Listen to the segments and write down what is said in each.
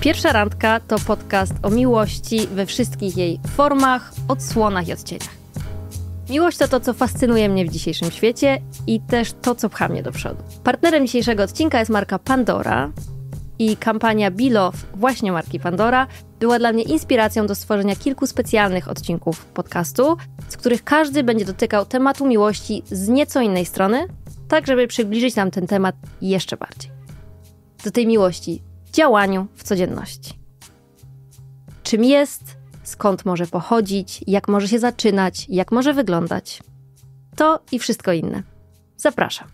Pierwsza randka to podcast o miłości we wszystkich jej formach, odsłonach i odcieniach. Miłość to to, co fascynuje mnie w dzisiejszym świecie i też to, co pcha mnie do przodu. Partnerem dzisiejszego odcinka jest marka Pandora i kampania Bilow właśnie marki Pandora była dla mnie inspiracją do stworzenia kilku specjalnych odcinków podcastu, z których każdy będzie dotykał tematu miłości z nieco innej strony, tak żeby przybliżyć nam ten temat jeszcze bardziej. Do tej miłości działaniu w codzienności. Czym jest, skąd może pochodzić, jak może się zaczynać, jak może wyglądać. To i wszystko inne. Zapraszam.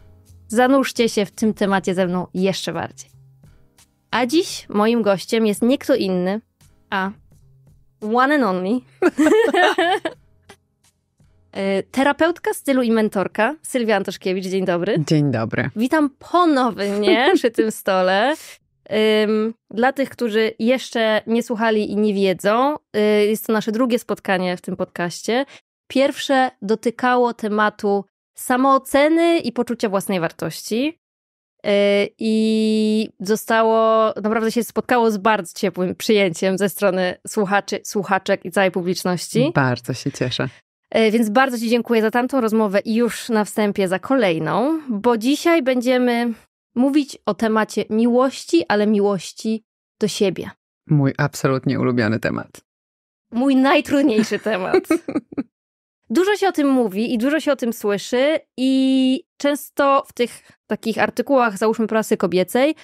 Zanurzcie się w tym temacie ze mną jeszcze bardziej. A dziś moim gościem jest nie kto inny, a one and only. Y, terapeutka stylu i mentorka Sylwia Antoszkiewicz, dzień dobry. Dzień dobry. Witam ponownie przy tym stole. Dla tych, którzy jeszcze nie słuchali i nie wiedzą, y, jest to nasze drugie spotkanie w tym podcaście. Pierwsze dotykało tematu samooceny i poczucia własnej wartości. Y, I zostało, naprawdę się spotkało z bardzo ciepłym przyjęciem ze strony słuchaczy, słuchaczek i całej publiczności. Bardzo się cieszę. Y, więc bardzo Ci dziękuję za tamtą rozmowę i już na wstępie za kolejną, bo dzisiaj będziemy mówić o temacie miłości, ale miłości do siebie. Mój absolutnie ulubiony temat. Mój najtrudniejszy temat. Dużo się o tym mówi i dużo się o tym słyszy, i często w tych takich artykułach, załóżmy prasy kobiecej,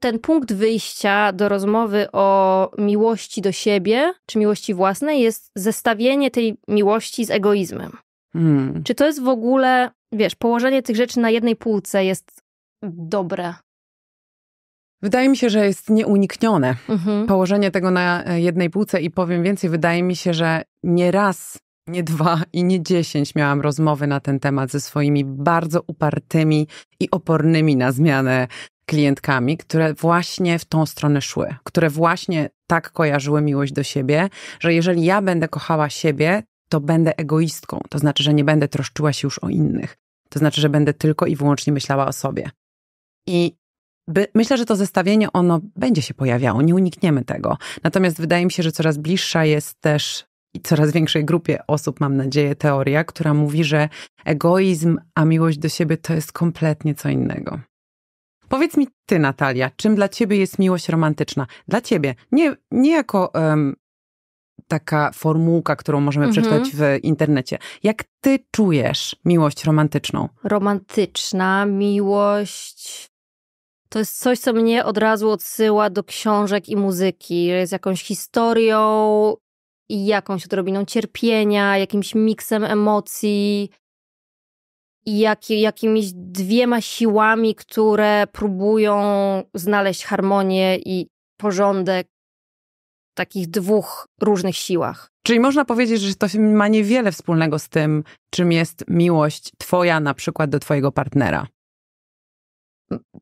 ten punkt wyjścia do rozmowy o miłości do siebie czy miłości własnej jest zestawienie tej miłości z egoizmem. Hmm. Czy to jest w ogóle, wiesz, położenie tych rzeczy na jednej półce jest dobre? Wydaje mi się, że jest nieuniknione mhm. położenie tego na e, jednej półce i powiem więcej, wydaje mi się, że nie raz, nie dwa i nie dziesięć miałam rozmowy na ten temat ze swoimi bardzo upartymi i opornymi na zmianę klientkami, które właśnie w tą stronę szły, które właśnie tak kojarzyły miłość do siebie, że jeżeli ja będę kochała siebie, to będę egoistką. To znaczy, że nie będę troszczyła się już o innych. To znaczy, że będę tylko i wyłącznie myślała o sobie. I by, myślę, że to zestawienie ono będzie się pojawiało, nie unikniemy tego. Natomiast wydaje mi się, że coraz bliższa jest też i coraz większej grupie osób, mam nadzieję, teoria, która mówi, że egoizm, a miłość do siebie to jest kompletnie co innego. Powiedz mi ty, Natalia, czym dla ciebie jest miłość romantyczna? Dla ciebie, nie, nie jako um, taka formułka, którą możemy mhm. przeczytać w internecie. Jak ty czujesz miłość romantyczną? Romantyczna miłość to jest coś, co mnie od razu odsyła do książek i muzyki. Jest jakąś historią i jakąś odrobiną cierpienia, jakimś miksem emocji, jak, jakimiś dwiema siłami, które próbują znaleźć harmonię i porządek w takich dwóch różnych siłach. Czyli można powiedzieć, że to ma niewiele wspólnego z tym, czym jest miłość twoja na przykład do twojego partnera.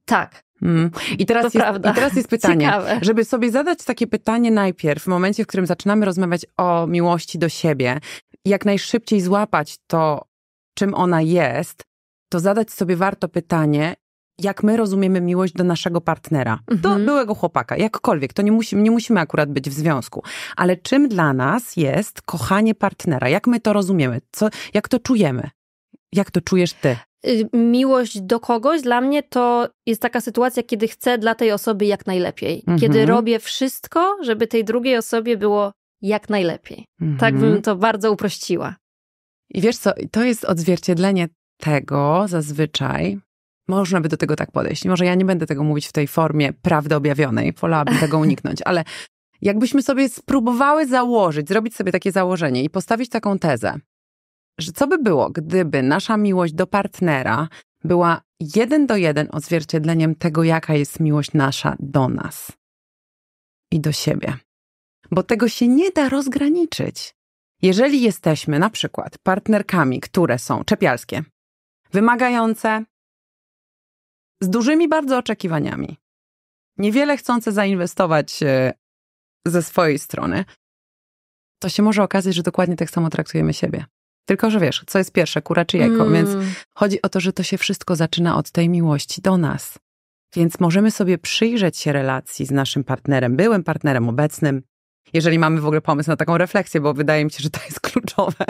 Tak. Mm. I, teraz jest, I teraz jest pytanie, Ciekawe. żeby sobie zadać takie pytanie najpierw, w momencie, w którym zaczynamy rozmawiać o miłości do siebie, jak najszybciej złapać to, czym ona jest, to zadać sobie warto pytanie, jak my rozumiemy miłość do naszego partnera, mhm. do byłego chłopaka, jakkolwiek. To nie, musi, nie musimy akurat być w związku. Ale czym dla nas jest kochanie partnera? Jak my to rozumiemy? Co, jak to czujemy? Jak to czujesz ty? Y, miłość do kogoś dla mnie to jest taka sytuacja, kiedy chcę dla tej osoby jak najlepiej. Mhm. Kiedy robię wszystko, żeby tej drugiej osobie było jak najlepiej. Tak mhm. Tak bym to bardzo uprościła. I wiesz co, to jest odzwierciedlenie tego zazwyczaj. Można by do tego tak podejść. Może ja nie będę tego mówić w tej formie prawdy objawionej, wolałabym tego uniknąć, ale jakbyśmy sobie spróbowały założyć, zrobić sobie takie założenie i postawić taką tezę że co by było, gdyby nasza miłość do partnera była jeden do jeden odzwierciedleniem tego, jaka jest miłość nasza do nas i do siebie. Bo tego się nie da rozgraniczyć. Jeżeli jesteśmy na przykład partnerkami, które są czepialskie, wymagające, z dużymi bardzo oczekiwaniami, niewiele chcące zainwestować e, ze swojej strony, to się może okazać, że dokładnie tak samo traktujemy siebie. Tylko, że wiesz, co jest pierwsze, kura czy jajko. Mm. Więc chodzi o to, że to się wszystko zaczyna od tej miłości do nas. Więc możemy sobie przyjrzeć się relacji z naszym partnerem, byłym partnerem, obecnym, jeżeli mamy w ogóle pomysł na taką refleksję, bo wydaje mi się, że to jest kluczowe.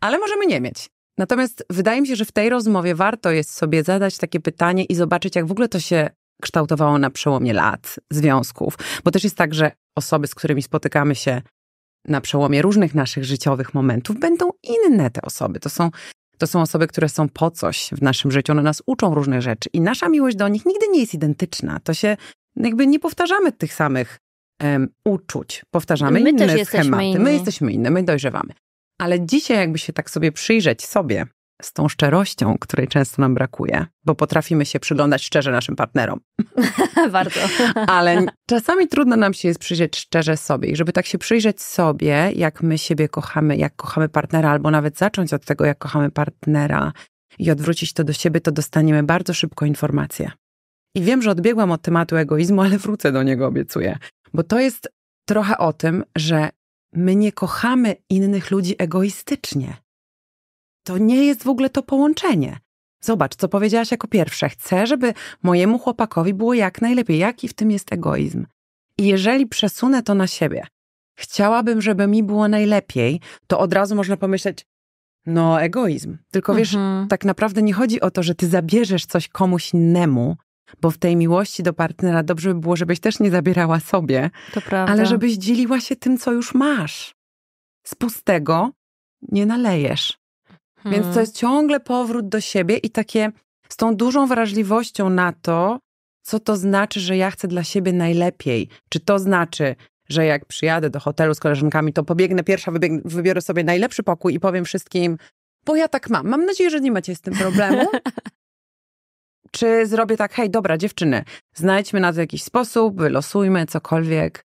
Ale możemy nie mieć. Natomiast wydaje mi się, że w tej rozmowie warto jest sobie zadać takie pytanie i zobaczyć, jak w ogóle to się kształtowało na przełomie lat, związków. Bo też jest tak, że osoby, z którymi spotykamy się na przełomie różnych naszych życiowych momentów będą inne te osoby. To są, to są osoby, które są po coś w naszym życiu, one nas uczą różne rzeczy i nasza miłość do nich nigdy nie jest identyczna. To się jakby nie powtarzamy tych samych um, uczuć, powtarzamy my inne schematy. My jesteśmy inne, my dojrzewamy. Ale dzisiaj jakby się tak sobie przyjrzeć sobie z tą szczerością, której często nam brakuje, bo potrafimy się przyglądać szczerze naszym partnerom. Warto. Ale czasami trudno nam się jest przyjrzeć szczerze sobie. I żeby tak się przyjrzeć sobie, jak my siebie kochamy, jak kochamy partnera, albo nawet zacząć od tego, jak kochamy partnera i odwrócić to do siebie, to dostaniemy bardzo szybko informacje. I wiem, że odbiegłam od tematu egoizmu, ale wrócę do niego, obiecuję. Bo to jest trochę o tym, że my nie kochamy innych ludzi egoistycznie. To nie jest w ogóle to połączenie. Zobacz, co powiedziałaś jako pierwsze. Chcę, żeby mojemu chłopakowi było jak najlepiej. Jaki w tym jest egoizm? I jeżeli przesunę to na siebie, chciałabym, żeby mi było najlepiej, to od razu można pomyśleć, no, egoizm. Tylko wiesz, mhm. tak naprawdę nie chodzi o to, że ty zabierzesz coś komuś innemu, bo w tej miłości do partnera dobrze by było, żebyś też nie zabierała sobie, ale żebyś dzieliła się tym, co już masz. Z pustego nie nalejesz. Hmm. Więc to hmm. jest ciągle powrót do siebie i takie z tą dużą wrażliwością na to, co to znaczy, że ja chcę dla siebie najlepiej. Czy to znaczy, że jak przyjadę do hotelu z koleżankami, to pobiegnę pierwsza, wybiegnę, wybiorę sobie najlepszy pokój i powiem wszystkim, bo ja tak mam. Mam nadzieję, że nie macie z tym problemu. Czy zrobię tak, hej, dobra, dziewczyny, znajdźmy na to jakiś sposób, losujmy cokolwiek,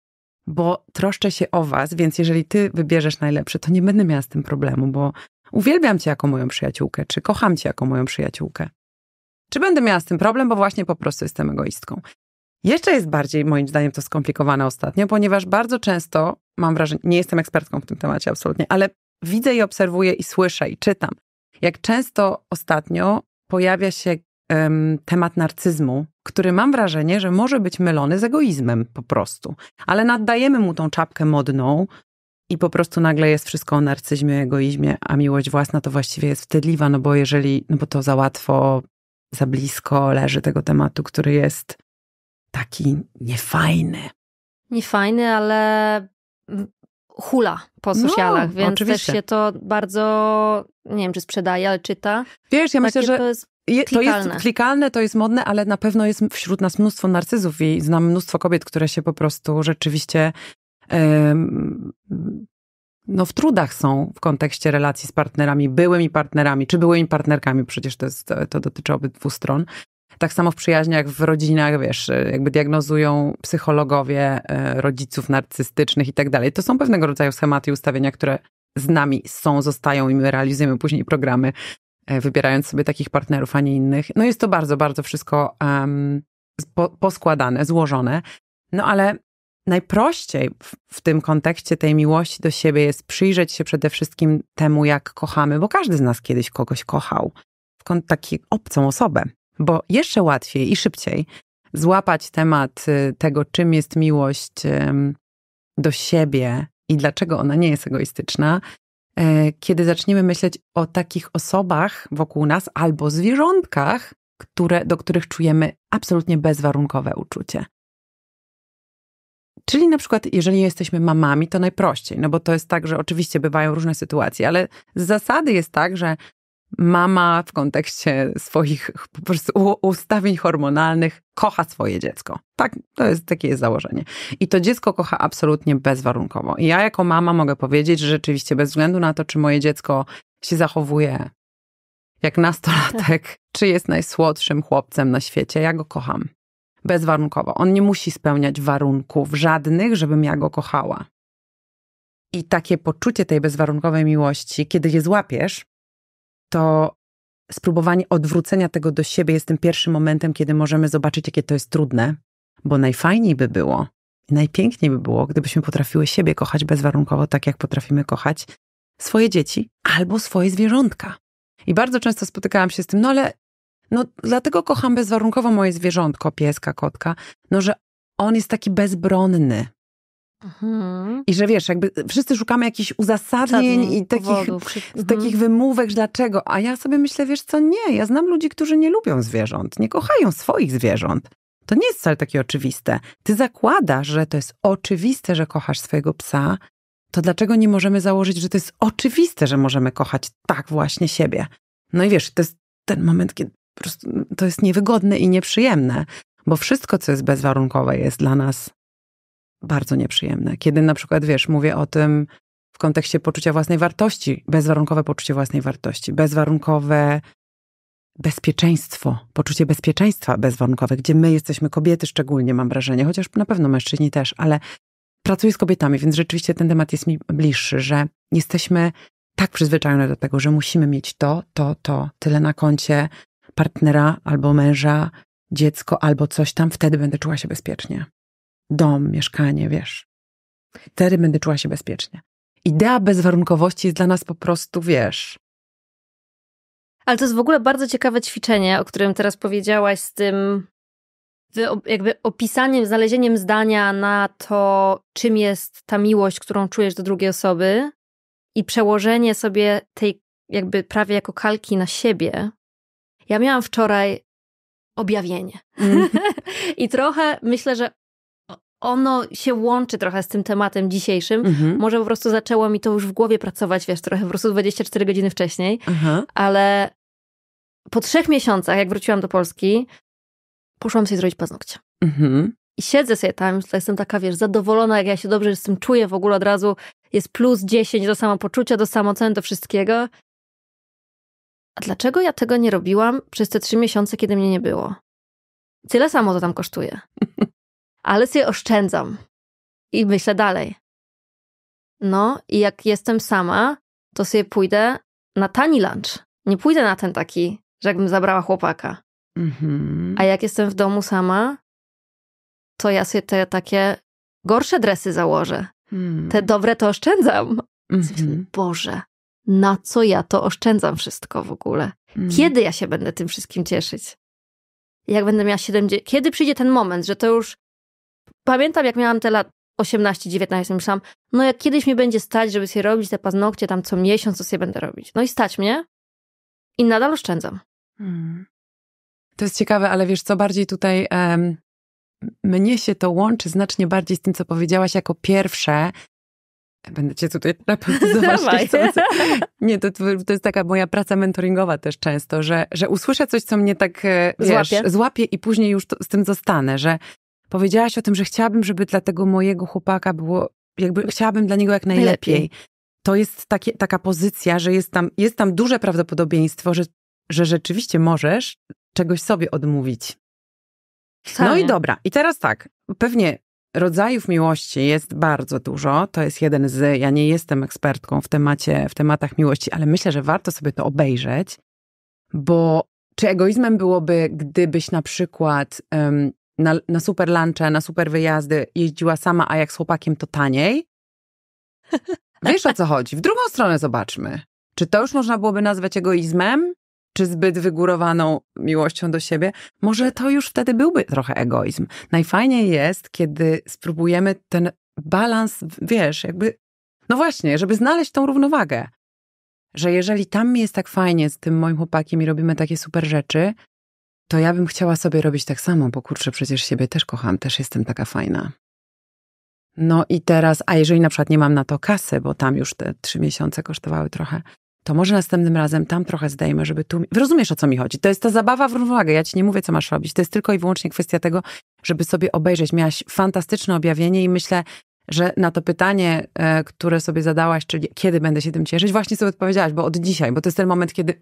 bo troszczę się o was, więc jeżeli ty wybierzesz najlepszy, to nie będę miała z tym problemu, bo Uwielbiam cię jako moją przyjaciółkę, czy kocham cię jako moją przyjaciółkę. Czy będę miała z tym problem, bo właśnie po prostu jestem egoistką. Jeszcze jest bardziej, moim zdaniem, to skomplikowane ostatnio, ponieważ bardzo często mam wrażenie, nie jestem ekspertką w tym temacie absolutnie, ale widzę i obserwuję i słyszę i czytam, jak często ostatnio pojawia się um, temat narcyzmu, który mam wrażenie, że może być mylony z egoizmem po prostu, ale naddajemy mu tą czapkę modną, i po prostu nagle jest wszystko o narcyzmie, egoizmie, a miłość własna to właściwie jest wstydliwa, no bo jeżeli, no bo to za łatwo, za blisko leży tego tematu, który jest taki niefajny. Niefajny, ale hula po no, socialach, no, więc oczywiście. też się to bardzo, nie wiem czy sprzedaje, ale czyta. Wiesz, ja myślę, że to jest je, to jest klikalne, to jest modne, ale na pewno jest wśród nas mnóstwo narcyzów i znam mnóstwo kobiet, które się po prostu rzeczywiście no, w trudach są w kontekście relacji z partnerami, byłymi partnerami, czy byłymi partnerkami, przecież to, jest, to dotyczy obydwu stron. Tak samo w przyjaźniach, w rodzinach, wiesz, jakby diagnozują psychologowie e, rodziców narcystycznych i tak dalej. To są pewnego rodzaju schematy i ustawienia, które z nami są, zostają i my realizujemy później programy, e, wybierając sobie takich partnerów, a nie innych. No jest to bardzo, bardzo wszystko um, po, poskładane, złożone. No ale Najprościej w tym kontekście tej miłości do siebie jest przyjrzeć się przede wszystkim temu, jak kochamy, bo każdy z nas kiedyś kogoś kochał, w taką obcą osobę, bo jeszcze łatwiej i szybciej złapać temat y, tego, czym jest miłość do siebie i dlaczego ona nie jest egoistyczna, e, kiedy zaczniemy myśleć o takich osobach wokół nas albo zwierzątkach, które, do których czujemy absolutnie bezwarunkowe uczucie. Czyli na przykład, jeżeli jesteśmy mamami, to najprościej, no bo to jest tak, że oczywiście bywają różne sytuacje, ale z zasady jest tak, że mama w kontekście swoich po prostu ustawień hormonalnych kocha swoje dziecko. Tak, to jest takie jest założenie. I to dziecko kocha absolutnie bezwarunkowo. I ja jako mama mogę powiedzieć, że rzeczywiście bez względu na to, czy moje dziecko się zachowuje jak nastolatek, czy jest najsłodszym chłopcem na świecie, ja go kocham bezwarunkowo. On nie musi spełniać warunków żadnych, żebym ja go kochała. I takie poczucie tej bezwarunkowej miłości, kiedy je złapiesz, to spróbowanie odwrócenia tego do siebie jest tym pierwszym momentem, kiedy możemy zobaczyć, jakie to jest trudne, bo najfajniej by było najpiękniej by było, gdybyśmy potrafiły siebie kochać bezwarunkowo, tak jak potrafimy kochać swoje dzieci albo swoje zwierzątka. I bardzo często spotykałam się z tym, no ale no dlatego kocham bezwarunkowo moje zwierzątko, pieska, kotka, no że on jest taki bezbronny. Mhm. I że wiesz, jakby wszyscy szukamy jakichś uzasadnień i takich, powodów. takich mhm. wymówek, dlaczego. A ja sobie myślę, wiesz co, nie. Ja znam ludzi, którzy nie lubią zwierząt, nie kochają swoich zwierząt. To nie jest wcale takie oczywiste. Ty zakładasz, że to jest oczywiste, że kochasz swojego psa, to dlaczego nie możemy założyć, że to jest oczywiste, że możemy kochać tak właśnie siebie? No i wiesz, to jest ten moment, kiedy po prostu to jest niewygodne i nieprzyjemne, bo wszystko, co jest bezwarunkowe, jest dla nas bardzo nieprzyjemne. Kiedy na przykład, wiesz, mówię o tym w kontekście poczucia własnej wartości, bezwarunkowe poczucie własnej wartości, bezwarunkowe bezpieczeństwo, poczucie bezpieczeństwa bezwarunkowe, gdzie my jesteśmy kobiety szczególnie, mam wrażenie, chociaż na pewno mężczyźni też, ale pracuję z kobietami, więc rzeczywiście ten temat jest mi bliższy, że jesteśmy tak przyzwyczajone do tego, że musimy mieć to, to, to, tyle na koncie, partnera albo męża, dziecko albo coś tam, wtedy będę czuła się bezpiecznie. Dom, mieszkanie, wiesz. Wtedy będę czuła się bezpiecznie. Idea bezwarunkowości jest dla nas po prostu, wiesz. Ale to jest w ogóle bardzo ciekawe ćwiczenie, o którym teraz powiedziałaś, z tym jakby opisaniem, znalezieniem zdania na to, czym jest ta miłość, którą czujesz do drugiej osoby i przełożenie sobie tej jakby prawie jako kalki na siebie, ja miałam wczoraj objawienie. Mm. I trochę myślę, że ono się łączy trochę z tym tematem dzisiejszym. Mhm. Może po prostu zaczęło mi to już w głowie pracować, wiesz, trochę po prostu 24 godziny wcześniej. Ale po trzech miesiącach, jak wróciłam do Polski, poszłam sobie zrobić paznokcie. Mhm. I siedzę sobie tam, jestem taka, wiesz, zadowolona, jak ja się dobrze z tym czuję w ogóle od razu. Jest plus 10 do samopoczucia, do samoceny, do wszystkiego. A dlaczego ja tego nie robiłam przez te trzy miesiące, kiedy mnie nie było? Tyle samo to tam kosztuje. Ale sobie oszczędzam. I myślę dalej. No i jak jestem sama, to sobie pójdę na tani lunch. Nie pójdę na ten taki, że jakbym zabrała chłopaka. Mhm. A jak jestem w domu sama, to ja sobie te takie gorsze dresy założę. Hmm. Te dobre to oszczędzam. Mhm. Boże, na co ja to oszczędzam wszystko w ogóle? Mm. Kiedy ja się będę tym wszystkim cieszyć? Jak będę miała 70. Kiedy przyjdzie ten moment, że to już. Pamiętam, jak miałam te lat 18, 19, myślałam, no jak kiedyś mi będzie stać, żeby sobie robić te paznokcie tam co miesiąc, co sobie będę robić. No i stać mnie i nadal oszczędzam. Mm. To jest ciekawe, ale wiesz, co bardziej tutaj um, mnie się to łączy znacznie bardziej z tym, co powiedziałaś jako pierwsze, Będę cię tutaj terapeutyzować. Nie, to, to jest taka moja praca mentoringowa też często, że, że usłyszę coś, co mnie tak e, wiesz, złapie, złapie i później już to, z tym zostanę, że powiedziałaś o tym, że chciałabym, żeby dla tego mojego chłopaka było, jakby chciałabym dla niego jak najlepiej. najlepiej. To jest takie, taka pozycja, że jest tam, jest tam duże prawdopodobieństwo, że, że rzeczywiście możesz czegoś sobie odmówić. No i dobra, i teraz tak, pewnie rodzajów miłości jest bardzo dużo. To jest jeden z. Ja nie jestem ekspertką w, temacie, w tematach miłości, ale myślę, że warto sobie to obejrzeć, bo czy egoizmem byłoby, gdybyś na przykład um, na, na super lunche, na super wyjazdy jeździła sama, a jak z chłopakiem to taniej? Wiesz o co chodzi? W drugą stronę zobaczmy. Czy to już można byłoby nazwać egoizmem? czy zbyt wygórowaną miłością do siebie, może to już wtedy byłby trochę egoizm. Najfajniej jest, kiedy spróbujemy ten balans, wiesz, jakby, no właśnie, żeby znaleźć tą równowagę. Że jeżeli tam mi jest tak fajnie z tym moim chłopakiem i robimy takie super rzeczy, to ja bym chciała sobie robić tak samo, bo kurczę, przecież siebie też kocham, też jestem taka fajna. No i teraz, a jeżeli na przykład nie mam na to kasy, bo tam już te trzy miesiące kosztowały trochę, to może następnym razem tam trochę zdejmę, żeby tu. Rozumiesz o co mi chodzi? To jest ta zabawa w równowagę. Ja ci nie mówię, co masz robić. To jest tylko i wyłącznie kwestia tego, żeby sobie obejrzeć. Miałaś fantastyczne objawienie i myślę, że na to pytanie, e, które sobie zadałaś, czyli kiedy będę się tym cieszyć, właśnie sobie odpowiedziałaś, bo od dzisiaj, bo to jest ten moment, kiedy.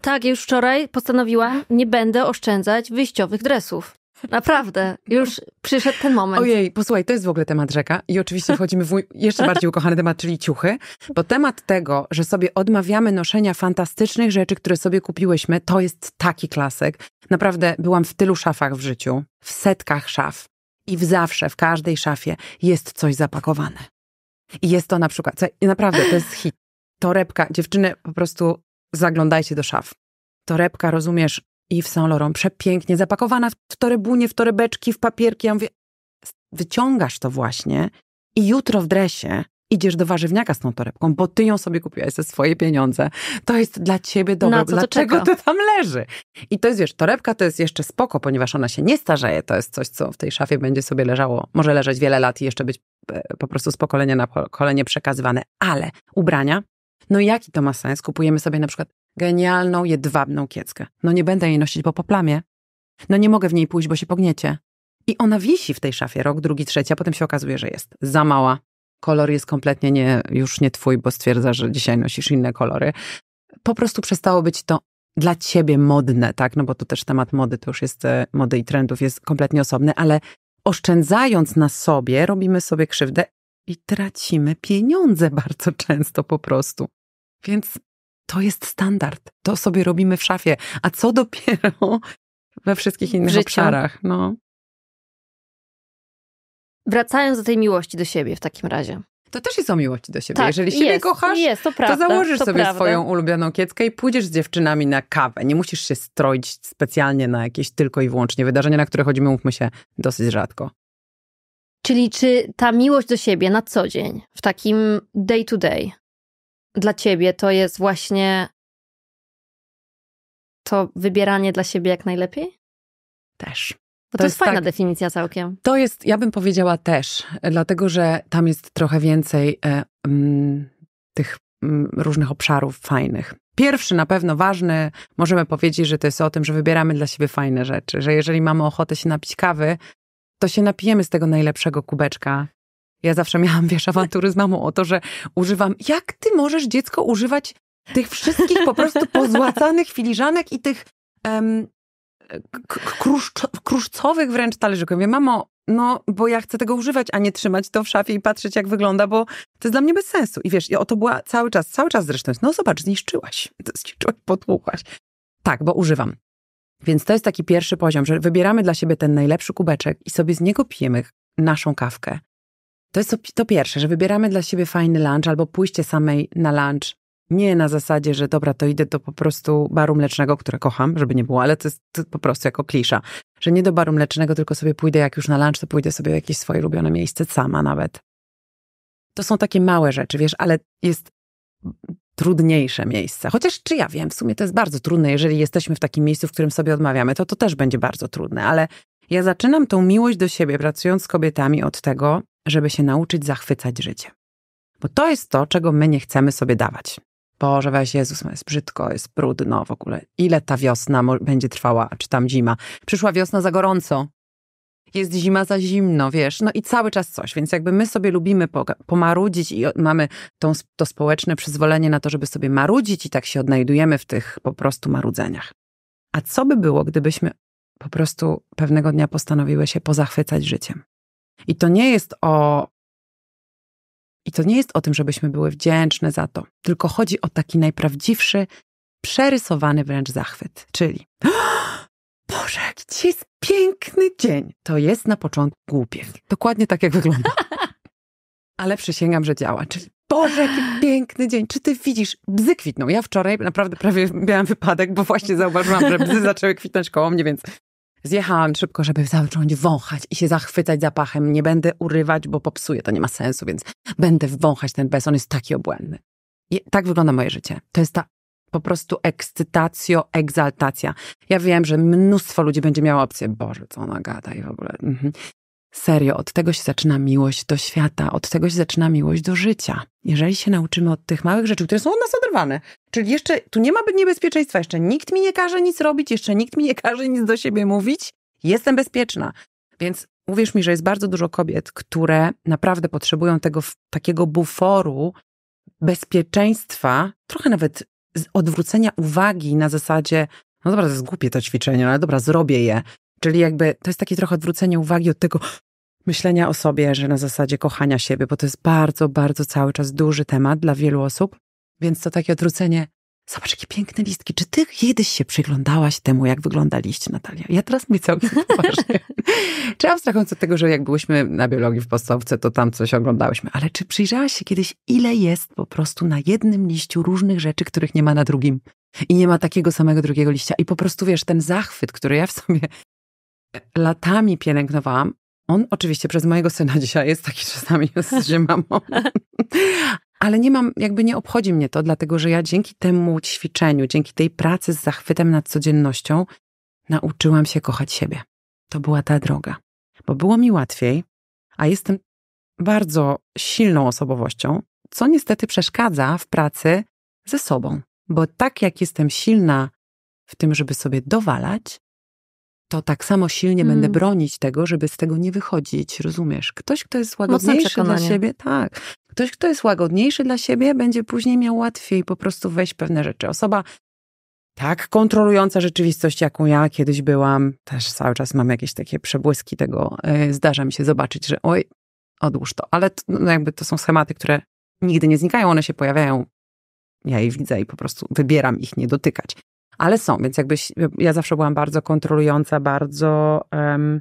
Tak, już wczoraj postanowiłam, nie będę oszczędzać wyjściowych dresów. Naprawdę, już przyszedł ten moment. Ojej, posłuchaj, to jest w ogóle temat rzeka i oczywiście wchodzimy w jeszcze bardziej ukochany temat, czyli ciuchy, bo temat tego, że sobie odmawiamy noszenia fantastycznych rzeczy, które sobie kupiłyśmy, to jest taki klasyk. Naprawdę byłam w tylu szafach w życiu, w setkach szaf i w zawsze, w każdej szafie jest coś zapakowane. I jest to na przykład, naprawdę, to jest hit. Torebka, dziewczyny, po prostu zaglądajcie do szaf. Torebka, rozumiesz, i w Saint Laurent, przepięknie zapakowana w torebunie, w torebeczki, w papierki. Ja mówię, wyciągasz to właśnie i jutro w dresie idziesz do warzywniaka z tą torebką, bo ty ją sobie kupiłaś ze swoje pieniądze. To jest dla ciebie dobro. Dlaczego to, to tam leży? I to jest, wiesz, torebka to jest jeszcze spoko, ponieważ ona się nie starzeje. To jest coś, co w tej szafie będzie sobie leżało, może leżeć wiele lat i jeszcze być e, po prostu z pokolenia na pokolenie przekazywane. Ale ubrania, no jaki to ma sens? Kupujemy sobie na przykład Genialną, jedwabną kieckę. No nie będę jej nosić, bo po plamie. No nie mogę w niej pójść, bo się pogniecie. I ona wisi w tej szafie rok, drugi, trzeci, a potem się okazuje, że jest za mała. Kolor jest kompletnie nie, już nie twój, bo stwierdza, że dzisiaj nosisz inne kolory. Po prostu przestało być to dla ciebie modne, tak? No bo tu też temat mody, to już jest, e, mody i trendów jest kompletnie osobny, ale oszczędzając na sobie, robimy sobie krzywdę i tracimy pieniądze bardzo często po prostu. Więc to jest standard. To sobie robimy w szafie. A co dopiero we wszystkich innych obszarach? No. Wracając do tej miłości do siebie w takim razie. To też jest o miłości do siebie. Tak, Jeżeli siebie jest, kochasz, jest, to, prawda, to, założysz to sobie prawda. swoją ulubioną kieckę i pójdziesz z dziewczynami na kawę. Nie musisz się stroić specjalnie na jakieś tylko i wyłącznie wydarzenia, na które chodzimy, mówmy się, dosyć rzadko. Czyli czy ta miłość do siebie na co dzień, w takim day to day, dla ciebie to jest właśnie to wybieranie dla siebie jak najlepiej? Też. To, to, jest, tak fajna tak, definicja całkiem. To jest, ja bym powiedziała też, e, dlatego że tam jest trochę więcej e, m, mm, tych m, mm, różnych obszarów fajnych. Pierwszy na pewno ważny, możemy powiedzieć, że to jest o tym, że wybieramy dla siebie fajne rzeczy, że jeżeli mamy ochotę się napić kawy, to się napijemy z tego najlepszego kubeczka, ja zawsze miałam, wiesz, awantury z mamą o to, że używam, jak ty możesz dziecko używać tych wszystkich po prostu pozłacanych filiżanek i tych um, kruszcowych wręcz talerzyków. Ja mówię, mamo, no bo ja chcę tego używać, a nie trzymać to w szafie i patrzeć jak wygląda, bo to jest dla mnie bez sensu. I wiesz, i o to była cały czas, cały czas zresztą, no zobacz, zniszczyłaś, zniszczyłaś, potłukłaś. Tak, bo używam. Więc to jest taki pierwszy poziom, że wybieramy dla siebie ten najlepszy kubeczek i sobie z niego pijemy naszą kawkę. To jest to pierwsze, że wybieramy dla siebie fajny lunch albo pójście samej na lunch. Nie na zasadzie, że dobra, to idę do po prostu baru mlecznego, które kocham, żeby nie było, ale to jest to po prostu jako klisza. Że nie do baru mlecznego, tylko sobie pójdę, jak już na lunch, to pójdę sobie w jakieś swoje ulubione miejsce sama nawet. To są takie małe rzeczy, wiesz, ale jest trudniejsze miejsce. Chociaż czy ja wiem, w sumie to jest bardzo trudne, jeżeli jesteśmy w takim miejscu, w którym sobie odmawiamy, to to też będzie bardzo trudne, ale ja zaczynam tą miłość do siebie, pracując z kobietami od tego, żeby się nauczyć zachwycać życiem. Bo to jest to, czego my nie chcemy sobie dawać. Boże, weź Jezus, jest brzydko, jest brudno w ogóle. Ile ta wiosna będzie trwała, czy tam zima? Przyszła wiosna za gorąco, jest zima za zimno, wiesz, no i cały czas coś. Więc jakby my sobie lubimy pomarudzić i mamy tą, to społeczne przyzwolenie na to, żeby sobie marudzić i tak się odnajdujemy w tych po prostu marudzeniach. A co by było, gdybyśmy po prostu pewnego dnia postanowiły się pozachwycać życiem? I to nie jest o. I to nie jest o tym, żebyśmy były wdzięczne za to, tylko chodzi o taki najprawdziwszy, przerysowany wręcz zachwyt. Czyli, Boże, gdzie jest piękny dzień! To jest na początku głupie. Dokładnie tak, jak wygląda. Ale przysięgam, że działa. Czyli, Boże, jaki piękny dzień. Czy ty widzisz? Bzy kwitną. Ja wczoraj naprawdę prawie miałam wypadek, bo właśnie zauważyłam, że bzy zaczęły kwitnąć koło mnie, więc Zjechałam szybko, żeby zacząć wąchać i się zachwycać zapachem. Nie będę urywać, bo popsuję, to nie ma sensu, więc będę wąchać ten bez. On jest taki obłędny. I tak wygląda moje życie. To jest ta po prostu ekscytacja, egzaltacja. Ja wiem, że mnóstwo ludzi będzie miało opcję, Boże, co ona gada i w ogóle. Mhm. Serio, od tego się zaczyna miłość do świata, od tego się zaczyna miłość do życia. Jeżeli się nauczymy od tych małych rzeczy, które są od nas oderwane, czyli jeszcze tu nie ma niebezpieczeństwa, jeszcze nikt mi nie każe nic robić, jeszcze nikt mi nie każe nic do siebie mówić, jestem bezpieczna. Więc uwierz mi, że jest bardzo dużo kobiet, które naprawdę potrzebują tego takiego buforu bezpieczeństwa, trochę nawet odwrócenia uwagi na zasadzie, no dobra, to jest głupie to ćwiczenie, no ale dobra, zrobię je. Czyli jakby to jest takie trochę odwrócenie uwagi od tego myślenia o sobie, że na zasadzie kochania siebie, bo to jest bardzo, bardzo cały czas duży temat dla wielu osób. Więc to takie odwrócenie. Zobacz, jakie piękne listki. Czy ty kiedyś się przyglądałaś temu, jak wygląda liść, Natalia? Ja teraz mówię całkiem poważnie. czy abstrahując od tego, że jak byłyśmy na biologii w podstawce, to tam coś oglądałyśmy, ale czy przyjrzałaś się kiedyś, ile jest po prostu na jednym liściu różnych rzeczy, których nie ma na drugim? I nie ma takiego samego drugiego liścia. I po prostu, wiesz, ten zachwyt, który ja w sobie latami pielęgnowałam. On oczywiście przez mojego syna dzisiaj jest taki czasami, jest, że Ale nie mam, jakby nie obchodzi mnie to, dlatego że ja dzięki temu ćwiczeniu, dzięki tej pracy z zachwytem nad codziennością, nauczyłam się kochać siebie. To była ta droga. Bo było mi łatwiej, a jestem bardzo silną osobowością, co niestety przeszkadza w pracy ze sobą. Bo tak jak jestem silna w tym, żeby sobie dowalać, to tak samo silnie mm. będę bronić tego, żeby z tego nie wychodzić, rozumiesz? Ktoś, kto jest łagodniejszy dla siebie, tak. Ktoś, kto jest łagodniejszy dla siebie, będzie później miał łatwiej po prostu wejść w pewne rzeczy. Osoba tak kontrolująca rzeczywistość, jaką ja kiedyś byłam, też cały czas mam jakieś takie przebłyski tego. E, zdarza mi się zobaczyć, że oj, odłóż to. Ale to, no jakby to są schematy, które nigdy nie znikają, one się pojawiają. Ja je widzę i po prostu wybieram ich nie dotykać ale są, więc jakby ja zawsze byłam bardzo kontrolująca, bardzo um,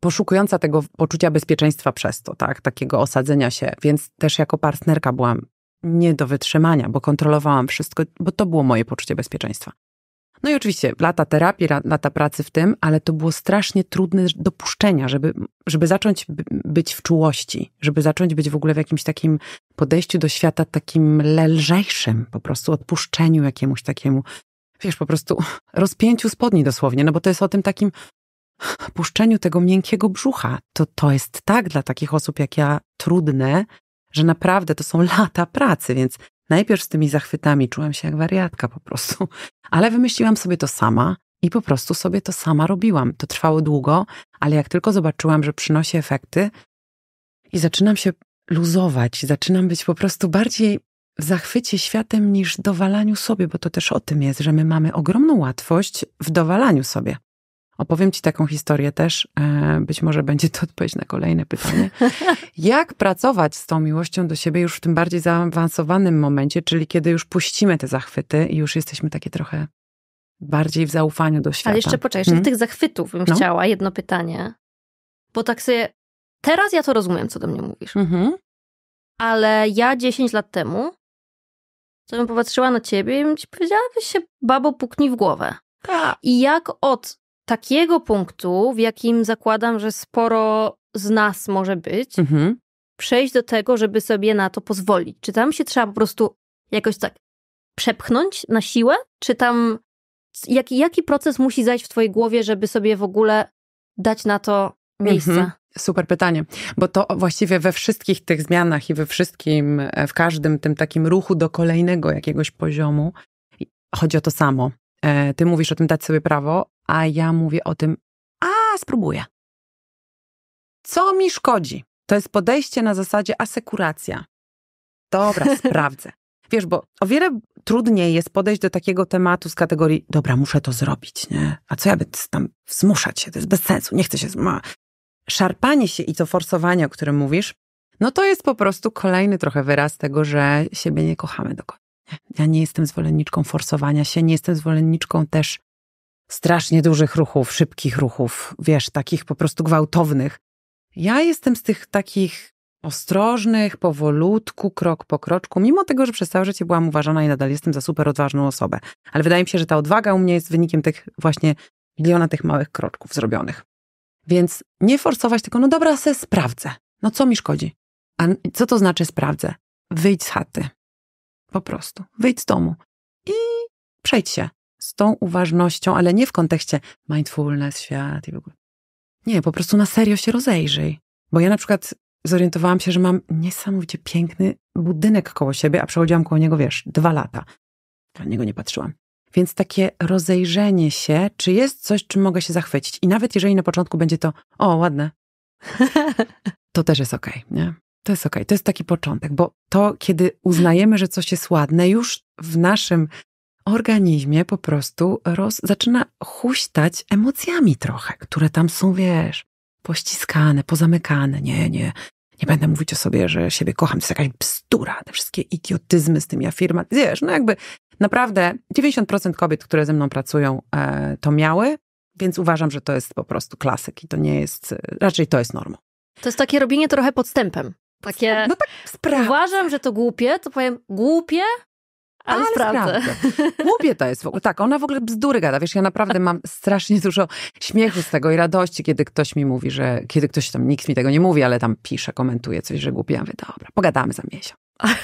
poszukująca tego poczucia bezpieczeństwa przez to, tak, takiego osadzenia się, więc też jako partnerka byłam nie do wytrzymania, bo kontrolowałam wszystko, bo to było moje poczucie bezpieczeństwa. No i oczywiście lata terapii, lata pracy w tym, ale to było strasznie trudne dopuszczenia, żeby, żeby zacząć być w czułości, żeby zacząć być w ogóle w jakimś takim podejściu do świata takim lżejszym, po prostu odpuszczeniu jakiemuś takiemu, wiesz, po prostu rozpięciu spodni dosłownie, no bo to jest o tym takim puszczeniu tego miękkiego brzucha. To, to jest tak dla takich osób jak ja trudne, że naprawdę to są lata pracy, więc Najpierw z tymi zachwytami czułam się jak wariatka po prostu, ale wymyśliłam sobie to sama i po prostu sobie to sama robiłam. To trwało długo, ale jak tylko zobaczyłam, że przynosi efekty i zaczynam się luzować, zaczynam być po prostu bardziej w zachwycie światem niż dowalaniu sobie, bo to też o tym jest, że my mamy ogromną łatwość w dowalaniu sobie. Opowiem Ci taką historię też, e, być może będzie to odpowiedź na kolejne pytanie. Jak pracować z tą miłością do siebie już w tym bardziej zaawansowanym momencie, czyli kiedy już puścimy te zachwyty i już jesteśmy takie trochę bardziej w zaufaniu do świata. Ale jeszcze poczekaj, jeszcze hmm? tych zachwytów bym no. chciała jedno pytanie. Bo tak sobie, teraz ja to rozumiem, co do mnie mówisz. Mm-hmm. Ale ja 10 lat temu, to bym popatrzyła na ciebie i bym ci powiedziała, byś się babo puknij w głowę. Ta. I jak od takiego punktu, w jakim zakładam, że sporo z nas może być, mhm. przejść do tego, żeby sobie na to pozwolić? Czy tam się trzeba po prostu jakoś tak przepchnąć na siłę? Czy tam jaki, jaki proces musi zajść w Twojej głowie, żeby sobie w ogóle dać na to miejsce? Mhm. Super pytanie, bo to właściwie we wszystkich tych zmianach i we wszystkim, e, w każdym tym takim ruchu do kolejnego jakiegoś poziomu chodzi o to samo. E, ty mówisz o tym dać sobie prawo, a ja mówię o tym, a spróbuję. Co mi szkodzi? To jest podejście na zasadzie asekuracja. Dobra, sprawdzę. Wiesz, bo o wiele trudniej jest podejść do takiego tematu z kategorii, dobra, muszę to zrobić, nie? A co ja bym tam zmuszać się? To jest bez sensu, nie chcę się. zmuszać. Szarpanie się i to forsowanie, o którym mówisz, no to jest po prostu kolejny trochę wyraz tego, że siebie nie kochamy do końca. Ja nie jestem zwolenniczką forsowania się, nie jestem zwolenniczką też strasznie dużych ruchów, szybkich ruchów, wiesz, takich po prostu gwałtownych. Ja jestem z tych takich ostrożnych, powolutku, krok po kroczku, mimo tego, że przez całe życie byłam uważana i nadal jestem za super odważną osobę. Ale wydaje mi się, że ta odwaga u mnie jest wynikiem tych właśnie miliona tych małych kroczków zrobionych. Więc nie forsować, tylko no dobra, se sprawdzę. No co mi szkodzi? A co to znaczy sprawdzę? Wyjdź z chaty. Po prostu. Wyjdź z domu. I przejdź się z tą uważnością, ale nie w kontekście mindfulness, świat i w ogóle. Nie, po prostu na serio się rozejrzyj. Bo ja na przykład zorientowałam się, że mam niesamowicie piękny budynek koło siebie, a przechodziłam koło niego, wiesz, dwa lata. Na niego nie patrzyłam. Więc takie rozejrzenie się, czy jest coś, czym mogę się zachwycić. I nawet jeżeli na początku będzie to, o, ładne, to też jest okej, okay, nie? To jest okej, okay. to jest taki początek, bo to, kiedy uznajemy, że coś jest ładne, już w naszym organizmie po prostu roz, zaczyna huśtać emocjami trochę, które tam są, wiesz, pościskane, pozamykane. Nie, nie, nie będę mówić o sobie, że siebie kocham, to jest jakaś bzdura, te wszystkie idiotyzmy z tym ja firma, Wiesz, no jakby naprawdę 90% kobiet, które ze mną pracują, e, to miały, więc uważam, że to jest po prostu klasyk i to nie jest, raczej to jest normą. To jest takie robienie trochę podstępem. Takie, no tak, sprawdzę. uważam, że to głupie, to powiem głupie, ale, ale sprawdzę. sprawdzę. jest w ogóle. Tak, ona w ogóle bzdury gada. Wiesz, ja naprawdę mam strasznie dużo śmiechu z tego i radości, kiedy ktoś mi mówi, że... Kiedy ktoś tam, nikt mi tego nie mówi, ale tam pisze, komentuje coś, że głupiamy, Ja mówię, dobra, pogadamy za miesiąc.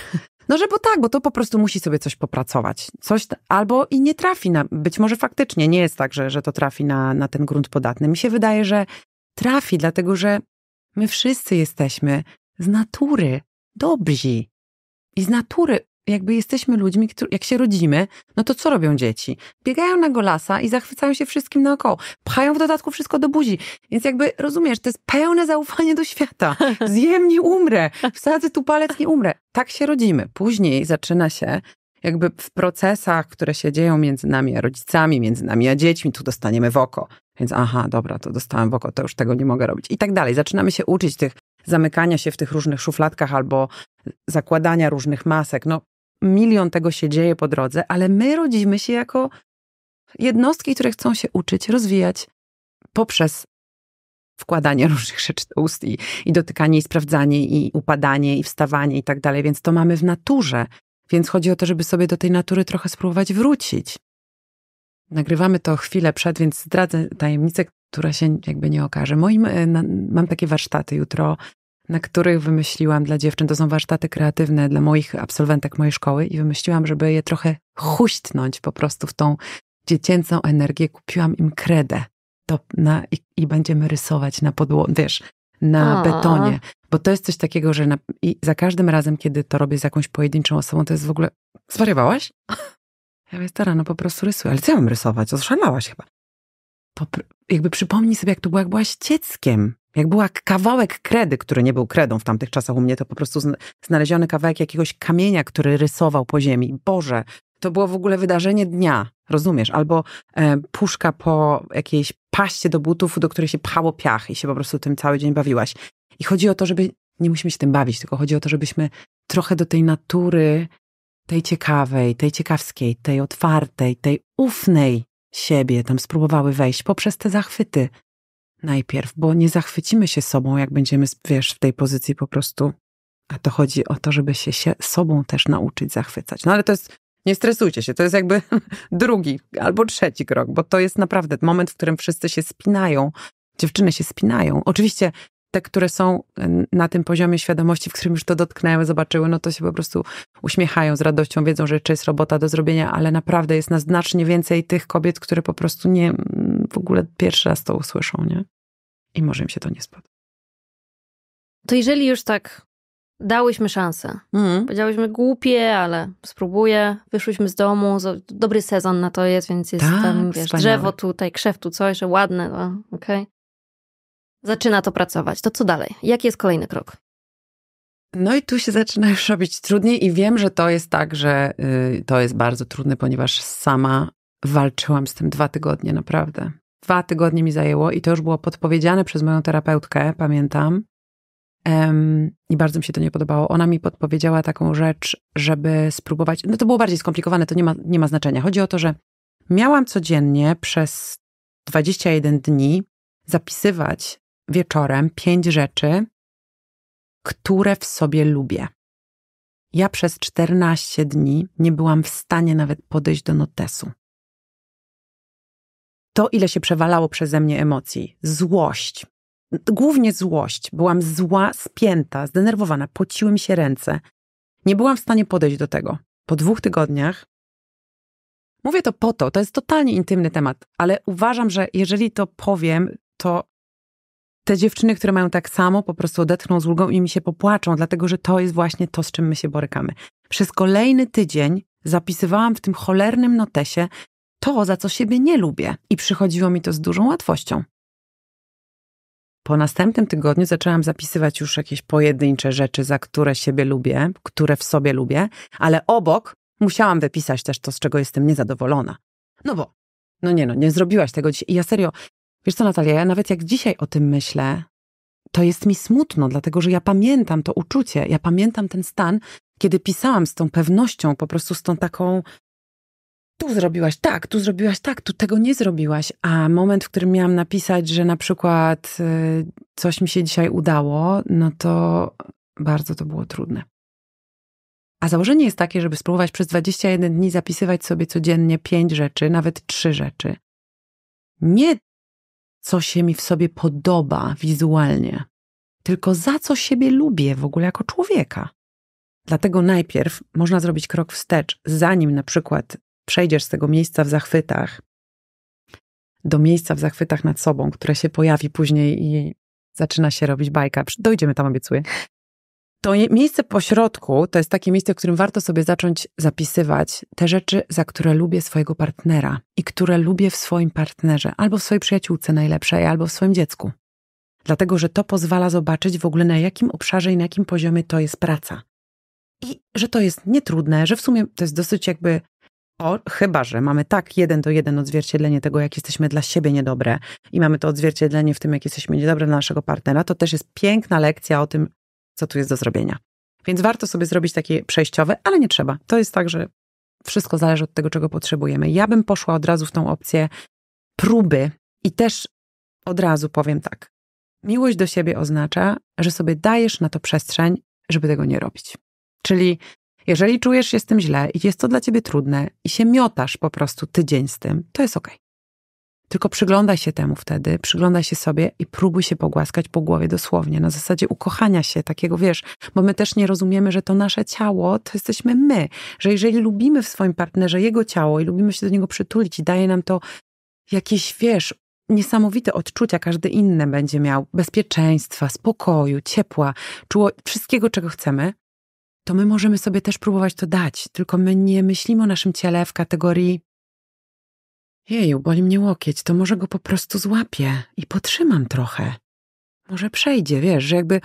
No, że bo tak, bo to po prostu musi sobie coś popracować. Coś, albo i nie trafi na, być może faktycznie nie jest tak, że, że to trafi na, na ten grunt podatny. Mi się wydaje, że trafi, dlatego że my wszyscy jesteśmy z natury dobrzy i z natury jakby jesteśmy ludźmi, którzy, jak się rodzimy, no to co robią dzieci? Biegają na golasa i zachwycają się wszystkim naokoło. Pchają w dodatku wszystko do buzi. Więc jakby, rozumiesz, to jest pełne zaufanie do świata. Zjem, nie umrę. Wsadzę tu palec, nie umrę. Tak się rodzimy. Później zaczyna się jakby w procesach, które się dzieją między nami a rodzicami, między nami a dziećmi, tu dostaniemy w oko. Więc aha, dobra, to dostałem w oko, to już tego nie mogę robić. I tak dalej. Zaczynamy się uczyć tych zamykania się w tych różnych szufladkach albo zakładania różnych masek. No, milion tego się dzieje po drodze, ale my rodzimy się jako jednostki, które chcą się uczyć, rozwijać poprzez wkładanie różnych rzeczy do ust i, i dotykanie, i sprawdzanie, i upadanie, i wstawanie, i tak dalej. Więc to mamy w naturze. Więc chodzi o to, żeby sobie do tej natury trochę spróbować wrócić. Nagrywamy to chwilę przed, więc zdradzę tajemnicę, która się jakby nie okaże. Moim, e, na, mam takie warsztaty jutro na których wymyśliłam dla dziewczyn, to są warsztaty kreatywne dla moich absolwentek mojej szkoły i wymyśliłam, żeby je trochę huśtnąć po prostu w tą dziecięcą energię. Kupiłam im kredę to na, i, i będziemy rysować na podłodze, wiesz, na A. betonie. Bo to jest coś takiego, że na, i za każdym razem, kiedy to robię z jakąś pojedynczą osobą, to jest w ogóle, zwariowałaś? Ja mówię, stara, no po prostu rysuję. Ale co ja mam rysować? Oszalałaś chyba. Po, jakby przypomnij sobie, jak to było, jak byłaś dzieckiem. Jak była kawałek kredy, który nie był kredą w tamtych czasach u mnie, to po prostu znaleziony kawałek jakiegoś kamienia, który rysował po ziemi. Boże, to było w ogóle wydarzenie dnia, rozumiesz? Albo e, puszka po jakiejś paście do butów, do której się pchało piach i się po prostu tym cały dzień bawiłaś. I chodzi o to, żeby nie musimy się tym bawić, tylko chodzi o to, żebyśmy trochę do tej natury, tej ciekawej, tej ciekawskiej, tej otwartej, tej ufnej siebie tam spróbowały wejść poprzez te zachwyty, najpierw, bo nie zachwycimy się sobą, jak będziemy, wiesz, w tej pozycji po prostu. A to chodzi o to, żeby się, się sobą też nauczyć zachwycać. No ale to jest, nie stresujcie się, to jest jakby drugi albo trzeci krok, bo to jest naprawdę moment, w którym wszyscy się spinają, dziewczyny się spinają. Oczywiście te, które są na tym poziomie świadomości, w którym już to dotknęły, zobaczyły, no to się po prostu uśmiechają z radością, wiedzą, że jeszcze jest robota do zrobienia, ale naprawdę jest na znacznie więcej tych kobiet, które po prostu nie, w ogóle pierwszy raz to usłyszą, nie? I może im się to nie spodoba. To jeżeli już tak dałyśmy szansę, mm. powiedziałyśmy głupie, ale spróbuję, wyszłyśmy z domu, dobry sezon na to jest, więc jest Ta, tam, tak, wiesz, drzewo tutaj, krzew tu coś, ładne, no, okej. Okay. Zaczyna to pracować. To co dalej? Jaki jest kolejny krok? No i tu się zaczyna już robić trudniej i wiem, że to jest tak, że y, to jest bardzo trudne, ponieważ sama walczyłam z tym dwa tygodnie, naprawdę dwa tygodnie mi zajęło i to już było podpowiedziane przez moją terapeutkę, pamiętam. Um, I bardzo mi się to nie podobało. Ona mi podpowiedziała taką rzecz, żeby spróbować. No to było bardziej skomplikowane, to nie ma, nie ma znaczenia. Chodzi o to, że miałam codziennie przez 21 dni zapisywać wieczorem pięć rzeczy, które w sobie lubię. Ja przez 14 dni nie byłam w stanie nawet podejść do notesu to, ile się przewalało przeze mnie emocji. Złość. Głównie złość. Byłam zła, spięta, zdenerwowana, pociły mi się ręce. Nie byłam w stanie podejść do tego. Po dwóch tygodniach. Mówię to po to, to jest totalnie intymny temat, ale uważam, że jeżeli to powiem, to te dziewczyny, które mają tak samo, po prostu odetchną z ulgą i mi się popłaczą, dlatego że to jest właśnie to, z czym my się borykamy. Przez kolejny tydzień zapisywałam w tym cholernym notesie to, za co siebie nie lubię, i przychodziło mi to z dużą łatwością. Po następnym tygodniu zaczęłam zapisywać już jakieś pojedyncze rzeczy, za które siebie lubię, które w sobie lubię, ale obok musiałam wypisać też to, z czego jestem niezadowolona. No bo, no nie no, nie zrobiłaś tego dzisiaj. I ja serio, wiesz co Natalia, ja nawet jak dzisiaj o tym myślę, to jest mi smutno, dlatego że ja pamiętam to uczucie, ja pamiętam ten stan, kiedy pisałam z tą pewnością, po prostu z tą taką tu zrobiłaś tak, tu zrobiłaś tak, tu tego nie zrobiłaś. A moment, w którym miałam napisać, że na przykład y, coś mi się dzisiaj udało, no to bardzo to było trudne. A założenie jest takie, żeby spróbować przez 21 dni zapisywać sobie codziennie 5 rzeczy, nawet 3 rzeczy. Nie co się mi w sobie podoba wizualnie, tylko za co siebie lubię w ogóle jako człowieka. Dlatego najpierw można zrobić krok wstecz, zanim na przykład przejdziesz z tego miejsca w zachwytach do miejsca w zachwytach nad sobą, które się pojawi później i zaczyna się robić bajka. Dojdziemy tam, obiecuję. To miejsce pośrodku to jest takie miejsce, w którym warto sobie zacząć zapisywać te rzeczy, za które lubię swojego partnera i które lubię w swoim partnerze, albo w swojej przyjaciółce najlepszej, albo w swoim dziecku. Dlatego, że to pozwala zobaczyć w ogóle na jakim obszarze i na jakim poziomie to jest praca. I że to jest nietrudne, że w sumie to jest dosyć jakby o, chyba, że mamy tak jeden do jeden odzwierciedlenie tego, jak jesteśmy dla siebie niedobre i mamy to odzwierciedlenie w tym, jak jesteśmy niedobre dla naszego partnera, to też jest piękna lekcja o tym, co tu jest do zrobienia. Więc warto sobie zrobić takie przejściowe, ale nie trzeba. To jest tak, że wszystko zależy od tego, czego potrzebujemy. Ja bym poszła od razu w tą opcję próby i też od razu powiem tak. Miłość do siebie oznacza, że sobie dajesz na to przestrzeń, żeby tego nie robić. Czyli jeżeli czujesz się z tym źle i jest to dla ciebie trudne i się miotasz po prostu tydzień z tym, to jest ok. Tylko przyglądaj się temu wtedy, przyglądaj się sobie i próbuj się pogłaskać po głowie dosłownie, na zasadzie ukochania się, takiego wiesz, bo my też nie rozumiemy, że to nasze ciało to jesteśmy my, że jeżeli lubimy w swoim partnerze jego ciało i lubimy się do niego przytulić i daje nam to jakieś, wiesz, niesamowite odczucia każdy inny będzie miał bezpieczeństwa, spokoju, ciepła, czuło wszystkiego, czego chcemy, to my możemy sobie też próbować to dać, tylko my nie myślimy o naszym ciele w kategorii Jeju, boli mnie łokieć, to może go po prostu złapię i potrzymam trochę. Może przejdzie, wiesz, że jakby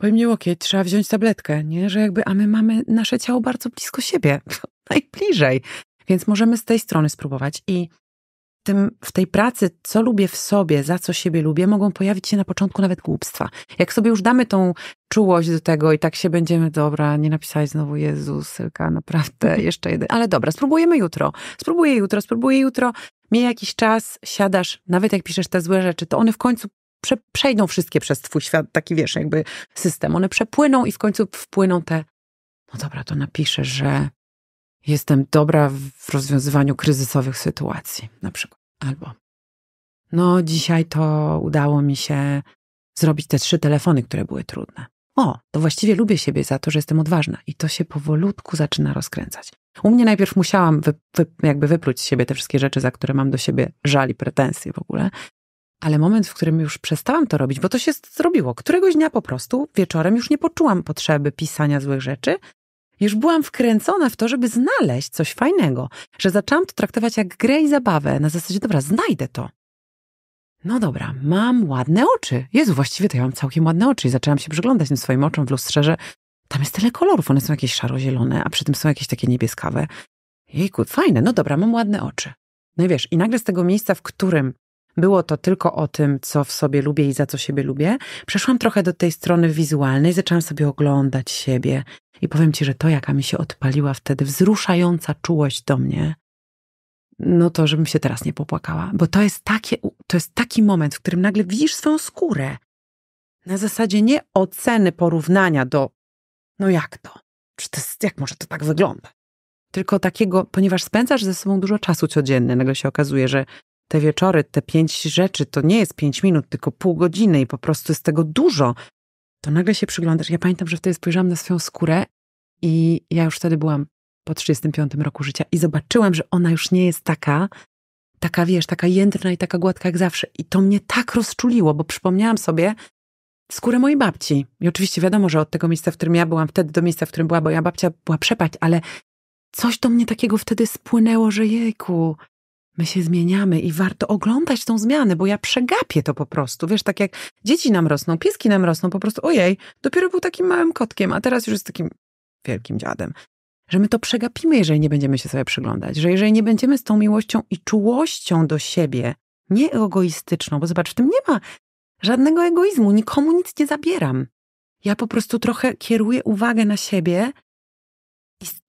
boli mnie łokieć, trzeba wziąć tabletkę, nie? Że jakby, a my mamy nasze ciało bardzo blisko siebie, najbliżej. Więc możemy z tej strony spróbować i tym, w tej pracy, co lubię w sobie, za co siebie lubię, mogą pojawić się na początku nawet głupstwa. Jak sobie już damy tą czułość do tego i tak się będziemy, dobra, nie napisać znowu Jezus, tylko naprawdę jeszcze jeden. Ale dobra, spróbujemy jutro. Spróbuję jutro, spróbuję jutro. Miej jakiś czas, siadasz, nawet jak piszesz te złe rzeczy, to one w końcu prze, przejdą wszystkie przez twój świat, taki wiesz, jakby system. One przepłyną i w końcu wpłyną te, no dobra, to napiszę, że jestem dobra w rozwiązywaniu kryzysowych sytuacji, na przykład. Albo no, dzisiaj to udało mi się zrobić te trzy telefony, które były trudne. O, to właściwie lubię siebie za to, że jestem odważna. I to się powolutku zaczyna rozkręcać. U mnie najpierw musiałam wy, wy, jakby wypluć z siebie te wszystkie rzeczy, za które mam do siebie żali, pretensje w ogóle. Ale moment, w którym już przestałam to robić, bo to się zrobiło. Któregoś dnia po prostu wieczorem już nie poczułam potrzeby pisania złych rzeczy, już byłam wkręcona w to, żeby znaleźć coś fajnego, że zaczęłam to traktować jak grę i zabawę, na zasadzie, dobra, znajdę to. No dobra, mam ładne oczy. Jezu, właściwie to ja mam całkiem ładne oczy i zaczęłam się przyglądać tym swoim oczom w lustrze, że tam jest tyle kolorów, one są jakieś szaro-zielone, a przy tym są jakieś takie niebieskawe. Jejku, fajne, no dobra, mam ładne oczy. No i wiesz, i nagle z tego miejsca, w którym było to tylko o tym, co w sobie lubię i za co siebie lubię, przeszłam trochę do tej strony wizualnej, zaczęłam sobie oglądać siebie, i powiem ci, że to, jaka mi się odpaliła wtedy wzruszająca czułość do mnie, no to żebym się teraz nie popłakała, bo to jest, takie, to jest taki moment, w którym nagle widzisz swoją skórę. Na zasadzie nie oceny porównania do, no jak to? Czy to jest, jak może to tak wygląda? Tylko takiego, ponieważ spędzasz ze sobą dużo czasu codziennie, nagle się okazuje, że te wieczory, te pięć rzeczy to nie jest pięć minut, tylko pół godziny i po prostu jest tego dużo to nagle się przyglądasz. Ja pamiętam, że wtedy spojrzałam na swoją skórę i ja już wtedy byłam po 35 roku życia i zobaczyłam, że ona już nie jest taka, taka wiesz, taka jędrna i taka gładka jak zawsze. I to mnie tak rozczuliło, bo przypomniałam sobie skórę mojej babci. I oczywiście wiadomo, że od tego miejsca, w którym ja byłam wtedy do miejsca, w którym była moja babcia, była przepaść, ale coś do mnie takiego wtedy spłynęło, że jejku, my się zmieniamy i warto oglądać tą zmianę, bo ja przegapię to po prostu. Wiesz, tak jak dzieci nam rosną, pieski nam rosną, po prostu ojej, dopiero był takim małym kotkiem, a teraz już jest takim wielkim dziadem. Że my to przegapimy, jeżeli nie będziemy się sobie przyglądać, że jeżeli nie będziemy z tą miłością i czułością do siebie, nie egoistyczną, bo zobacz, w tym nie ma żadnego egoizmu, nikomu nic nie zabieram. Ja po prostu trochę kieruję uwagę na siebie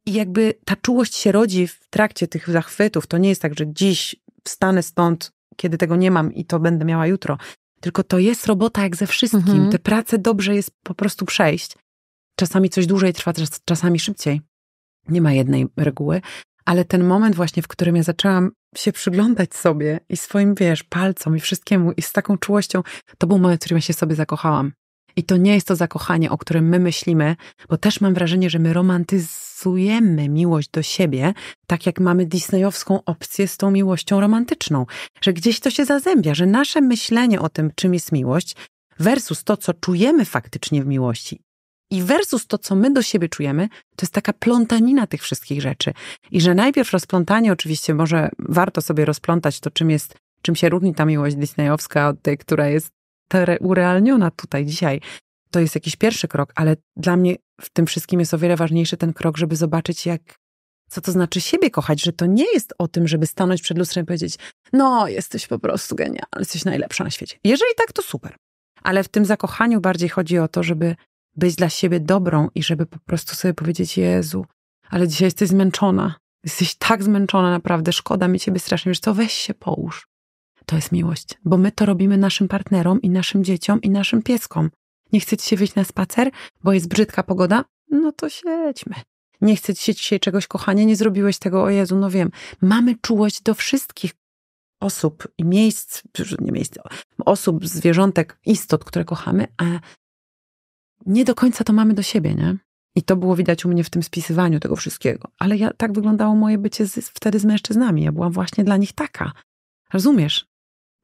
i jakby ta czułość się rodzi w trakcie tych zachwytów. To nie jest tak, że dziś wstanę stąd, kiedy tego nie mam i to będę miała jutro. Tylko to jest robota jak ze wszystkim. Mhm. Te prace dobrze jest po prostu przejść. Czasami coś dłużej trwa, czasami szybciej. Nie ma jednej reguły, ale ten moment właśnie, w którym ja zaczęłam się przyglądać sobie i swoim, wiesz, palcom i wszystkiemu i z taką czułością, to był moment, w którym ja się sobie zakochałam. I to nie jest to zakochanie, o którym my myślimy, bo też mam wrażenie, że my romantyzujemy miłość do siebie, tak jak mamy disneyowską opcję z tą miłością romantyczną, że gdzieś to się zazębia, że nasze myślenie o tym, czym jest miłość, versus to, co czujemy faktycznie w miłości. I versus to, co my do siebie czujemy, to jest taka plątanina tych wszystkich rzeczy. I że najpierw rozplątanie, oczywiście, może warto sobie rozplątać to, czym jest, czym się różni ta miłość disneyowska od tej, która jest urealniona tutaj dzisiaj. To jest jakiś pierwszy krok, ale dla mnie w tym wszystkim jest o wiele ważniejszy ten krok, żeby zobaczyć, jak, co to znaczy siebie kochać, że to nie jest o tym, żeby stanąć przed lustrem i powiedzieć, no, jesteś po prostu genialny, jesteś najlepsza na świecie. Jeżeli tak, to super. Ale w tym zakochaniu bardziej chodzi o to, żeby być dla siebie dobrą i żeby po prostu sobie powiedzieć, Jezu, ale dzisiaj jesteś zmęczona. Jesteś tak zmęczona, naprawdę, szkoda mi ciebie strasznie, że to weź się połóż. To jest miłość, bo my to robimy naszym partnerom i naszym dzieciom i naszym pieskom. Nie chce ci się wyjść na spacer, bo jest brzydka pogoda? No to siedźmy. Nie chce ci się dzisiaj czegoś, kochanie, nie zrobiłeś tego, o Jezu, no wiem. Mamy czułość do wszystkich osób i miejsc, nie miejsc, osób, zwierzątek, istot, które kochamy, a nie do końca to mamy do siebie, nie? I to było widać u mnie w tym spisywaniu tego wszystkiego. Ale ja, tak wyglądało moje bycie z, wtedy z mężczyznami. Ja byłam właśnie dla nich taka. Rozumiesz?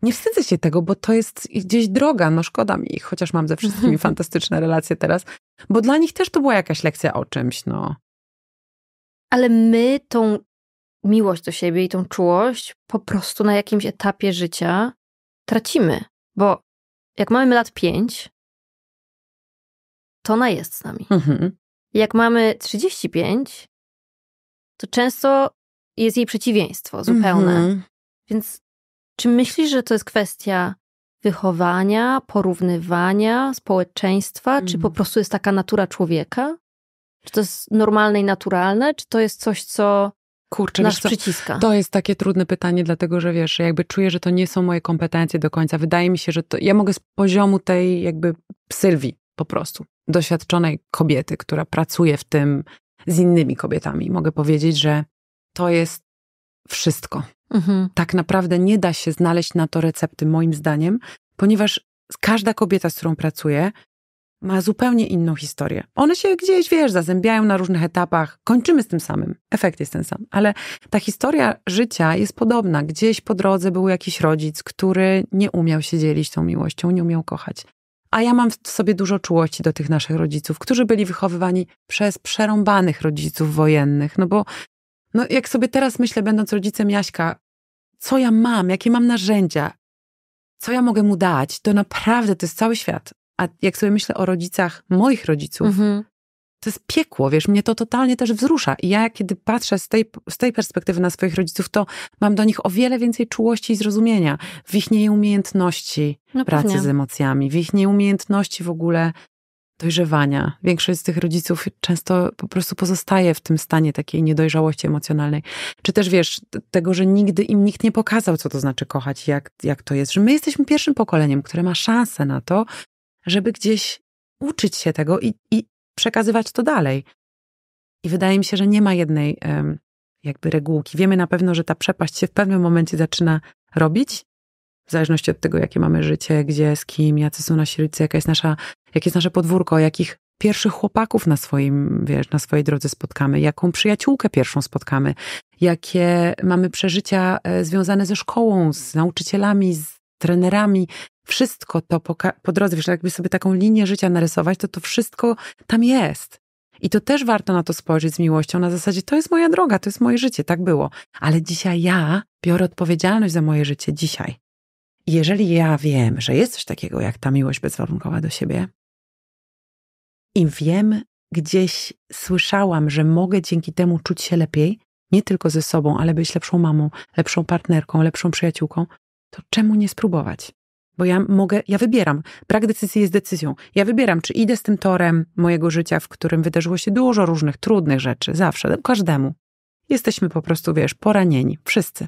nie wstydzę się tego, bo to jest gdzieś droga, no szkoda mi ich, chociaż mam ze wszystkimi fantastyczne relacje teraz, bo dla nich też to była jakaś lekcja o czymś, no. Ale my tą miłość do siebie i tą czułość po prostu na jakimś etapie życia tracimy, bo jak mamy lat 5, to ona jest z nami. Mhm. Jak mamy 35, to często jest jej przeciwieństwo zupełne. Mhm. Więc czy myślisz, że to jest kwestia wychowania, porównywania, społeczeństwa, czy po mhm. prostu jest taka natura człowieka? Czy to jest normalne i naturalne, czy to jest coś, co Kurczę, nas przyciska? To jest takie trudne pytanie, dlatego że wiesz, jakby czuję, że to nie są moje kompetencje do końca. Wydaje mi się, że to, ja mogę z poziomu tej jakby Sylwii po prostu, doświadczonej kobiety, która pracuje w tym z innymi kobietami, mogę powiedzieć, że to jest wszystko. Mhm. Tak naprawdę nie da się znaleźć na to recepty, moim zdaniem, ponieważ każda kobieta, z którą pracuję, ma zupełnie inną historię. One się gdzieś, wiesz, zazębiają na różnych etapach, kończymy z tym samym, efekt jest ten sam, ale ta historia życia jest podobna. Gdzieś po drodze był jakiś rodzic, który nie umiał się dzielić tą miłością, nie umiał kochać. A ja mam w sobie dużo czułości do tych naszych rodziców, którzy byli wychowywani przez przerąbanych rodziców wojennych, no bo no jak sobie teraz myślę, będąc rodzicem Jaśka, co ja mam, jakie mam narzędzia, co ja mogę mu dać, to naprawdę to jest cały świat. A jak sobie myślę o rodzicach moich rodziców, mhm. to jest piekło, wiesz, mnie to totalnie też wzrusza. I ja, kiedy patrzę z tej, z tej perspektywy na swoich rodziców, to mam do nich o wiele więcej czułości i zrozumienia w ich nieumiejętności no pracy z emocjami, w ich nieumiejętności w ogóle dojrzewania. Większość z tych rodziców często po prostu pozostaje w tym stanie takiej niedojrzałości emocjonalnej. Czy też wiesz, tego, że nigdy im nikt nie pokazał, co to znaczy kochać, jak, jak to jest, że my jesteśmy pierwszym pokoleniem, które ma szansę na to, żeby gdzieś uczyć się tego i, i przekazywać to dalej. I wydaje mi się, że nie ma jednej jakby regułki. Wiemy na pewno, że ta przepaść się w pewnym momencie zaczyna robić, w zależności od tego, jakie mamy życie, gdzie, z kim, jacy są nasi rodzice, jaka jest nasza jakie jest nasze podwórko, jakich pierwszych chłopaków na, swoim, wiesz, na swojej drodze spotkamy, jaką przyjaciółkę pierwszą spotkamy, jakie mamy przeżycia e, związane ze szkołą, z nauczycielami, z trenerami. Wszystko to po, po drodze, wiesz, jakby sobie taką linię życia narysować, to to wszystko tam jest. I to też warto na to spojrzeć z miłością, na zasadzie to jest moja droga, to jest moje życie, tak było. Ale dzisiaj ja biorę odpowiedzialność za moje życie dzisiaj. I jeżeli ja wiem, że jest coś takiego jak ta miłość bezwarunkowa do siebie, i wiem, gdzieś słyszałam, że mogę dzięki temu czuć się lepiej, nie tylko ze sobą, ale być lepszą mamą, lepszą partnerką, lepszą przyjaciółką, to czemu nie spróbować? Bo ja mogę, ja wybieram. Brak decyzji jest decyzją. Ja wybieram, czy idę z tym torem mojego życia, w którym wydarzyło się dużo różnych trudnych rzeczy, zawsze, każdemu. Jesteśmy po prostu, wiesz, poranieni, wszyscy.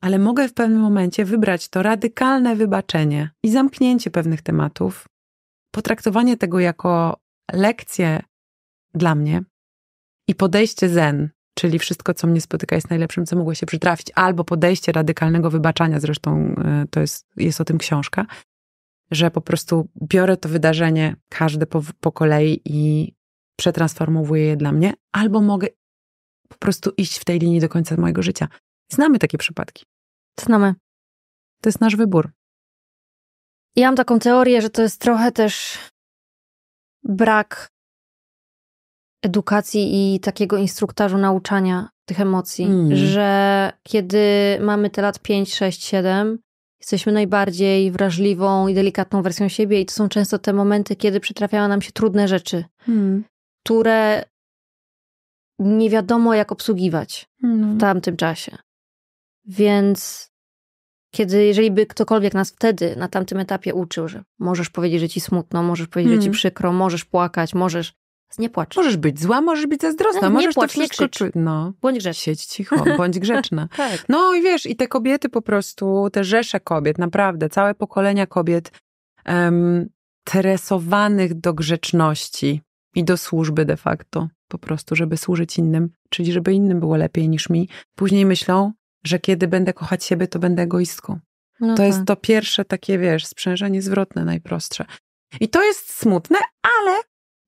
Ale mogę w pewnym momencie wybrać to radykalne wybaczenie i zamknięcie pewnych tematów potraktowanie tego jako lekcję dla mnie i podejście zen, czyli wszystko, co mnie spotyka, jest najlepszym, co mogło się przytrafić, albo podejście radykalnego wybaczania, zresztą y, to jest, jest o tym książka, że po prostu biorę to wydarzenie, każde po, po kolei i przetransformowuję je dla mnie, albo mogę po prostu iść w tej linii do końca mojego życia. Znamy takie przypadki. Znamy. To jest nasz wybór. Ja mam taką teorię, że to jest trochę też brak edukacji i takiego instruktażu nauczania tych emocji, mm. że kiedy mamy te lat 5, 6, 7, jesteśmy najbardziej wrażliwą i delikatną wersją siebie i to są często te momenty, kiedy przytrafiają nam się trudne rzeczy, mm. które nie wiadomo jak obsługiwać mm. w no. tamtym czasie. Więc kiedy, jeżeli by ktokolwiek nas wtedy na tamtym etapie uczył, że możesz powiedzieć, że ci smutno, możesz powiedzieć, mm. że ci mhm. przykro, możesz płakać, możesz. Nie płacz. Możesz być zła, możesz być zazdrosna, no, nie możesz płacz, to wszystko nie krzycz. No, bądź grzeczna. Siedź cicho, bądź grzeczna. tak. No i wiesz, i te kobiety po prostu, te rzesze kobiet, naprawdę, całe pokolenia kobiet um, tresowanych do grzeczności i do służby de facto, po prostu, żeby służyć innym, czyli żeby innym było lepiej niż mi. Później myślą, że kiedy będę kochać siebie, to będę egoistką. No to tak. jest to pierwsze takie, wiesz, sprzężenie zwrotne najprostsze. I to jest smutne, ale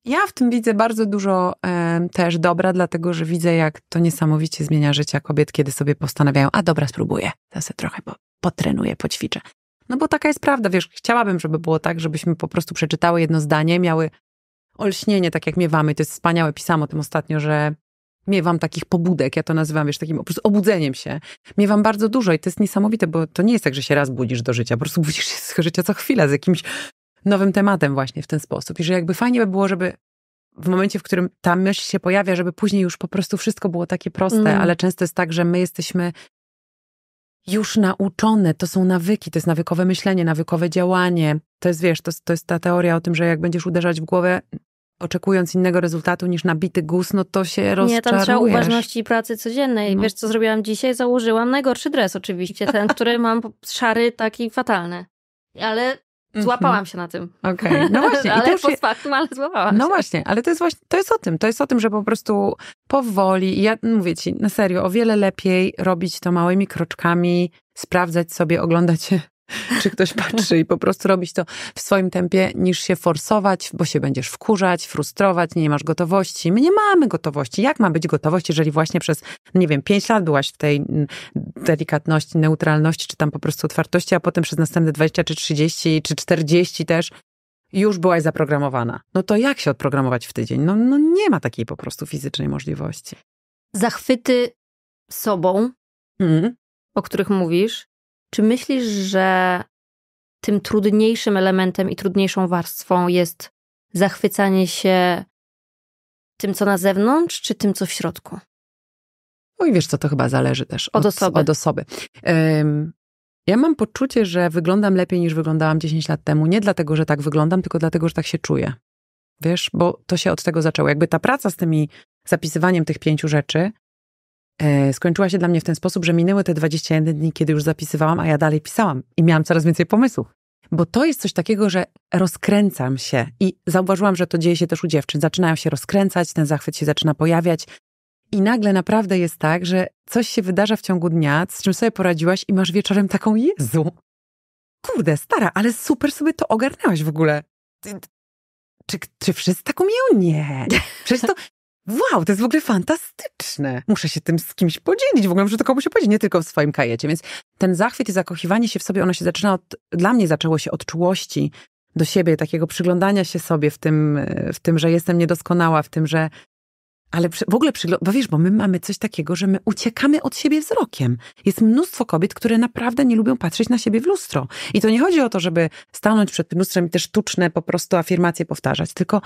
ja w tym widzę bardzo dużo e, też dobra, dlatego że widzę, jak to niesamowicie zmienia życia kobiet, kiedy sobie postanawiają, a dobra, spróbuję, to sobie trochę po, potrenuję, poćwiczę. No bo taka jest prawda, wiesz, chciałabym, żeby było tak, żebyśmy po prostu przeczytały jedno zdanie, miały olśnienie, tak jak miewamy. To jest wspaniałe, pisałam o tym ostatnio, że miewam takich pobudek, ja to nazywam, wiesz, takim po prostu obudzeniem się. Miewam bardzo dużo i to jest niesamowite, bo to nie jest tak, że się raz budzisz do życia, po prostu budzisz się z życia co chwila z jakimś nowym tematem właśnie w ten sposób. I że jakby fajnie by było, żeby w momencie, w którym ta myśl się pojawia, żeby później już po prostu wszystko było takie proste, mm. ale często jest tak, że my jesteśmy już nauczone, to są nawyki, to jest nawykowe myślenie, nawykowe działanie. To jest, wiesz, to, to jest ta teoria o tym, że jak będziesz uderzać w głowę, oczekując innego rezultatu niż nabity guz, no to się rozczarujesz. Nie, tam trzeba uważności pracy codziennej. No. Wiesz, co zrobiłam dzisiaj? Założyłam najgorszy dres oczywiście, ten, który mam szary, taki fatalny. Ale mhm. Złapałam się na tym. Okej, okay. no właśnie. ale już post ale złapałam No się. właśnie, ale to jest właśnie, to jest o tym, to jest o tym, że po prostu powoli, ja mówię ci, na serio, o wiele lepiej robić to małymi kroczkami, sprawdzać sobie, oglądać czy ktoś patrzy i po prostu robić to w swoim tempie, niż się forsować, bo się będziesz wkurzać, frustrować, nie masz gotowości. My nie mamy gotowości. Jak ma być gotowość, jeżeli właśnie przez, nie wiem, pięć lat byłaś w tej delikatności, neutralności, czy tam po prostu otwartości, a potem przez następne 20 czy 30 czy 40 też już byłaś zaprogramowana. No to jak się odprogramować w tydzień? No, no nie ma takiej po prostu fizycznej możliwości. Zachwyty sobą, mm. o których mówisz, czy myślisz, że tym trudniejszym elementem i trudniejszą warstwą jest zachwycanie się tym, co na zewnątrz, czy tym, co w środku? No i wiesz co, to chyba zależy też od, od osoby. Od osoby. Um, ja mam poczucie, że wyglądam lepiej niż wyglądałam 10 lat temu. Nie dlatego, że tak wyglądam, tylko dlatego, że tak się czuję. Wiesz, bo to się od tego zaczęło. Jakby ta praca z tymi zapisywaniem tych pięciu rzeczy E, skończyła się dla mnie w ten sposób, że minęły te 21 dni, kiedy już zapisywałam, a ja dalej pisałam i miałam coraz więcej pomysłów. Bo to jest coś takiego, że rozkręcam się i zauważyłam, że to dzieje się też u dziewczyn. Zaczynają się rozkręcać, ten zachwyt się zaczyna pojawiać. I nagle naprawdę jest tak, że coś się wydarza w ciągu dnia, z czym sobie poradziłaś i masz wieczorem taką Jezu. Kurde, stara, ale super sobie to ogarnęłaś w ogóle. Czy, czy wszyscy tak umieją? Nie. Przecież to, Wow, to jest w ogóle fantastyczne. Muszę się tym z kimś podzielić. W ogóle muszę to komuś powiedzieć, nie tylko w swoim kajecie. Więc ten zachwyt i zakochiwanie się w sobie, ono się zaczyna od, dla mnie zaczęło się od czułości do siebie, takiego przyglądania się sobie w tym, w tym że jestem niedoskonała, w tym, że ale w ogóle przyglądam, Bo wiesz, bo my mamy coś takiego, że my uciekamy od siebie wzrokiem. Jest mnóstwo kobiet, które naprawdę nie lubią patrzeć na siebie w lustro. I to nie chodzi o to, żeby stanąć przed lustrem i te sztuczne po prostu afirmacje powtarzać, tylko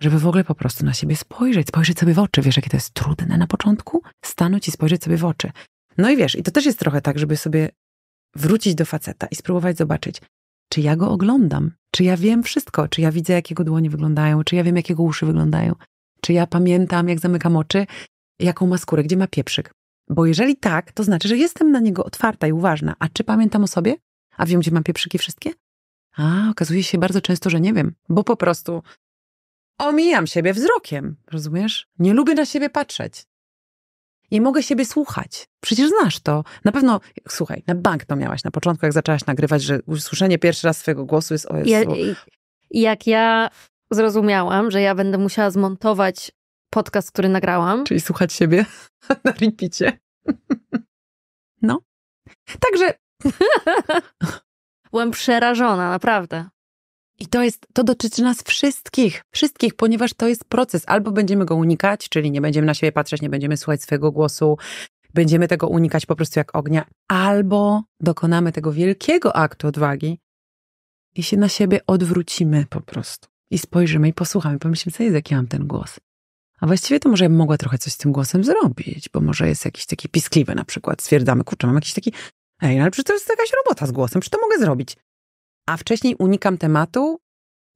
żeby w ogóle po prostu na siebie spojrzeć, spojrzeć sobie w oczy. Wiesz, jakie to jest trudne na początku? Stanąć i spojrzeć sobie w oczy. No i wiesz, i to też jest trochę tak, żeby sobie wrócić do faceta i spróbować zobaczyć, czy ja go oglądam, czy ja wiem wszystko, czy ja widzę, jakiego dłoni dłonie wyglądają, czy ja wiem, jakiego uszy wyglądają, czy ja pamiętam, jak zamykam oczy, jaką ma skórę, gdzie ma pieprzyk. Bo jeżeli tak, to znaczy, że jestem na niego otwarta i uważna. A czy pamiętam o sobie? A wiem, gdzie mam pieprzyki wszystkie? A, okazuje się bardzo często, że nie wiem, bo po prostu omijam siebie wzrokiem, rozumiesz? Nie lubię na siebie patrzeć. Nie mogę siebie słuchać. Przecież znasz to. Na pewno, słuchaj, na bank to miałaś na początku, jak zaczęłaś nagrywać, że usłyszenie pierwszy raz swojego głosu jest o Jezu. Ja, jak ja zrozumiałam, że ja będę musiała zmontować podcast, który nagrałam. Czyli słuchać siebie na repeacie. No. Także... Byłam przerażona, naprawdę. I to jest, to dotyczy nas wszystkich, wszystkich, ponieważ to jest proces. Albo będziemy go unikać, czyli nie będziemy na siebie patrzeć, nie będziemy słuchać swojego głosu, będziemy tego unikać po prostu jak ognia, albo dokonamy tego wielkiego aktu odwagi i się na siebie odwrócimy po prostu. I spojrzymy i posłuchamy, pomyślimy, co jest, jak ja mam ten głos. A właściwie to może ja bym mogła trochę coś z tym głosem zrobić, bo może jest jakiś taki piskliwy na przykład. Stwierdzamy, kurczę, mam jakiś taki, ej, ale przecież to jest jakaś robota z głosem, czy to mogę zrobić? a wcześniej unikam tematu.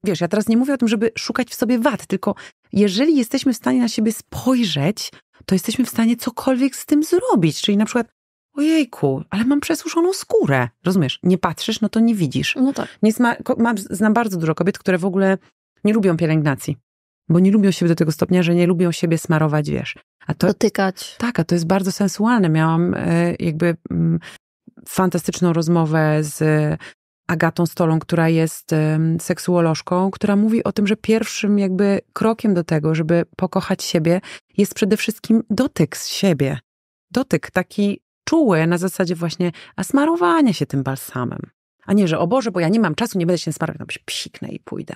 Wiesz, ja teraz nie mówię o tym, żeby szukać w sobie wad, tylko jeżeli jesteśmy w stanie na siebie spojrzeć, to jesteśmy w stanie cokolwiek z tym zrobić. Czyli na przykład, ojejku, ale mam przesuszoną skórę. Rozumiesz? Nie patrzysz, no to nie widzisz. No tak. Nie mam, znam bardzo dużo kobiet, które w ogóle nie lubią pielęgnacji, bo nie lubią siebie do tego stopnia, że nie lubią siebie smarować, wiesz. A to, Dotykać. Tak, a to jest bardzo sensualne. Miałam y, jakby y, fantastyczną rozmowę z Agatą Stolą, która jest seksuolożką, która mówi o tym, że pierwszym jakby krokiem do tego, żeby pokochać siebie, jest przede wszystkim dotyk z siebie. Dotyk taki czuły na zasadzie właśnie smarowania się tym balsamem. A nie, że o Boże, bo ja nie mam czasu, nie będę się smarować, no psiknę i pójdę.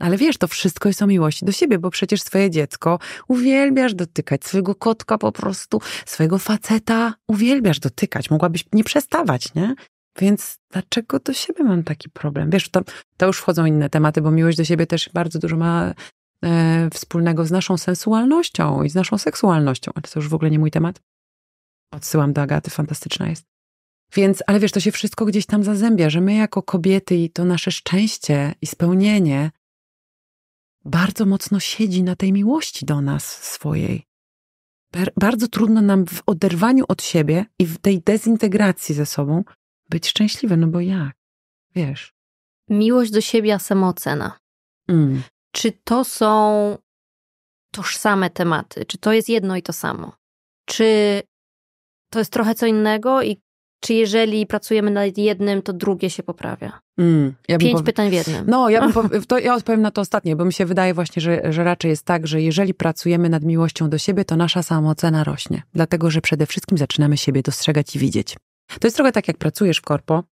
No ale wiesz, to wszystko jest o miłości do siebie, bo przecież swoje dziecko uwielbiasz dotykać, swojego kotka po prostu, swojego faceta uwielbiasz dotykać. Mogłabyś nie przestawać, nie? Więc dlaczego do siebie mam taki problem? Wiesz, to, to już wchodzą inne tematy, bo miłość do siebie też bardzo dużo ma e, wspólnego z naszą sensualnością i z naszą seksualnością, ale to już w ogóle nie mój temat. Odsyłam do Agaty, fantastyczna jest. Więc, ale wiesz, to się wszystko gdzieś tam zazębia, że my jako kobiety i to nasze szczęście i spełnienie bardzo mocno siedzi na tej miłości do nas swojej. Bardzo trudno nam w oderwaniu od siebie i w tej dezintegracji ze sobą być szczęśliwe, no bo jak? Wiesz. Miłość do siebie, a samoocena. Mm. Czy to są tożsame tematy? Czy to jest jedno i to samo? Czy to jest trochę co innego i czy jeżeli pracujemy nad jednym, to drugie się poprawia? Mm, ja Pięć powie... pytań w jednym. No, ja, bym powie... to ja odpowiem na to ostatnie, bo mi się wydaje właśnie, że, że raczej jest tak, że jeżeli pracujemy nad miłością do siebie, to nasza samoocena rośnie. Dlatego, że przede wszystkim zaczynamy siebie dostrzegać i widzieć. To jest trochę tak, jak pracujesz w korpo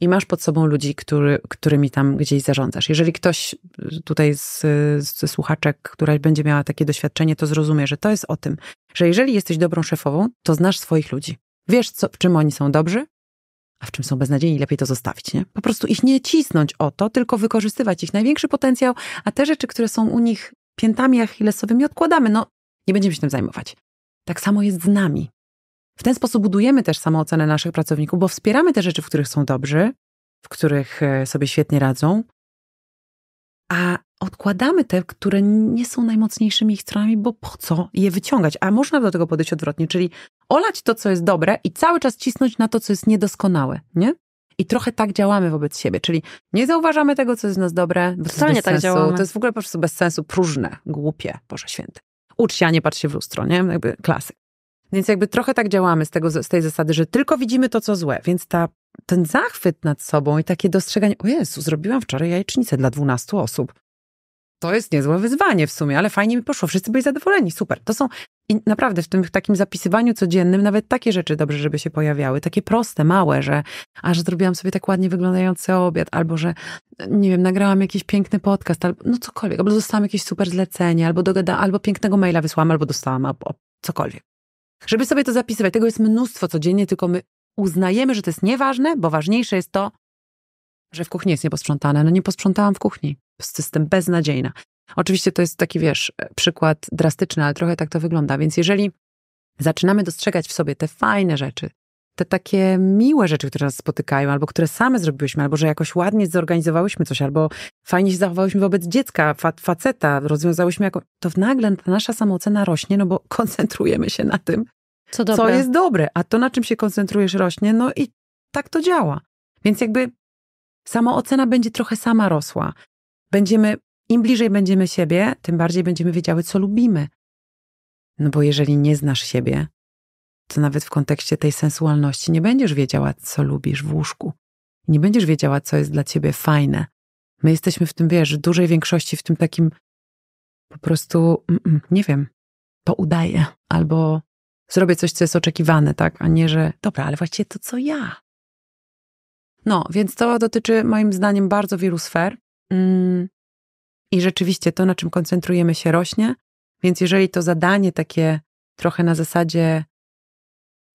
i masz pod sobą ludzi, który, którymi tam gdzieś zarządzasz. Jeżeli ktoś y, tutaj z, z słuchaczek, która będzie miała takie doświadczenie, to zrozumie, że to jest o tym, że jeżeli jesteś dobrą szefową, to znasz swoich ludzi. Wiesz, co, w czym oni są dobrzy, a w czym są beznadziejni, lepiej to zostawić, nie? Po prostu ich nie cisnąć o to, tylko wykorzystywać ich największy potencjał, a te rzeczy, które są u nich piętami achillesowymi, odkładamy. No, nie będziemy się tym zajmować. Tak samo jest z nami. W ten sposób budujemy też samoocenę naszych pracowników, bo wspieramy te rzeczy, w których są dobrzy, w których e, sobie świetnie radzą, a odkładamy te, które nie są najmocniejszymi ich stronami, bo po co je wyciągać? A można do tego podejść odwrotnie, czyli olać to, co jest dobre i cały czas cisnąć na to, co jest niedoskonałe, nie? I trochę tak działamy wobec siebie, czyli nie zauważamy tego, co jest w nas dobre, bo to jest tak sensu, działamy. to jest w ogóle po prostu bez sensu, próżne, głupie, Boże Święty. Ucz się, a nie patrz się w lustro, nie? Jakby klasyk. Więc jakby trochę tak działamy z, tego, z tej zasady, że tylko widzimy to, co złe. Więc ta, ten zachwyt nad sobą i takie dostrzeganie, o Jezu, zrobiłam wczoraj jajecznicę dla 12 osób. To jest niezłe wyzwanie w sumie, ale fajnie mi poszło. Wszyscy byli zadowoleni, super. To są i naprawdę w tym takim zapisywaniu codziennym nawet takie rzeczy dobrze, żeby się pojawiały. Takie proste, małe, że aż zrobiłam sobie tak ładnie wyglądający obiad, albo że, nie wiem, nagrałam jakiś piękny podcast, albo no cokolwiek, albo dostałam jakieś super zlecenie, albo dogada, albo pięknego maila wysłałam, albo dostałam, albo cokolwiek. Żeby sobie to zapisywać, tego jest mnóstwo codziennie, tylko my uznajemy, że to jest nieważne, bo ważniejsze jest to, że w kuchni jest nieposprzątane. No nie posprzątałam w kuchni. System beznadziejna. Oczywiście to jest taki, wiesz, przykład drastyczny, ale trochę tak to wygląda. Więc jeżeli zaczynamy dostrzegać w sobie te fajne rzeczy, te takie miłe rzeczy, które nas spotykają, albo które same zrobiłyśmy, albo że jakoś ładnie zorganizowałyśmy coś, albo fajnie się zachowałyśmy wobec dziecka, fa faceta, rozwiązałyśmy jako... To nagle ta nasza samoocena rośnie, no bo koncentrujemy się na tym, co, dobre. co jest dobre. A to, na czym się koncentrujesz, rośnie, no i tak to działa. Więc jakby samoocena będzie trochę sama rosła. Będziemy, im bliżej będziemy siebie, tym bardziej będziemy wiedziały, co lubimy. No bo jeżeli nie znasz siebie, to nawet w kontekście tej sensualności nie będziesz wiedziała, co lubisz w łóżku. Nie będziesz wiedziała, co jest dla ciebie fajne. My jesteśmy w tym, wiesz, dużej większości w tym takim po prostu, nie wiem, to udaję albo zrobię coś, co jest oczekiwane, tak? A nie, że dobra, ale właściwie to co ja? No, więc to dotyczy moim zdaniem bardzo wielu sfer. Mm. I rzeczywiście to, na czym koncentrujemy się, rośnie. Więc jeżeli to zadanie takie trochę na zasadzie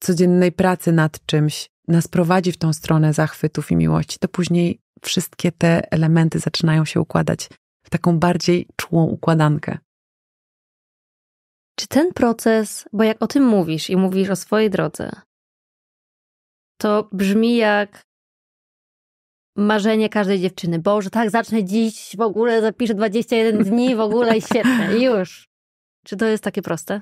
codziennej pracy nad czymś nas prowadzi w tą stronę zachwytów i miłości, to później wszystkie te elementy zaczynają się układać w taką bardziej czułą układankę. Czy ten proces, bo jak o tym mówisz i mówisz o swojej drodze, to brzmi jak marzenie każdej dziewczyny. Boże, tak, zacznę dziś, w ogóle zapiszę 21 dni w ogóle i świetnie, już. Czy to jest takie proste?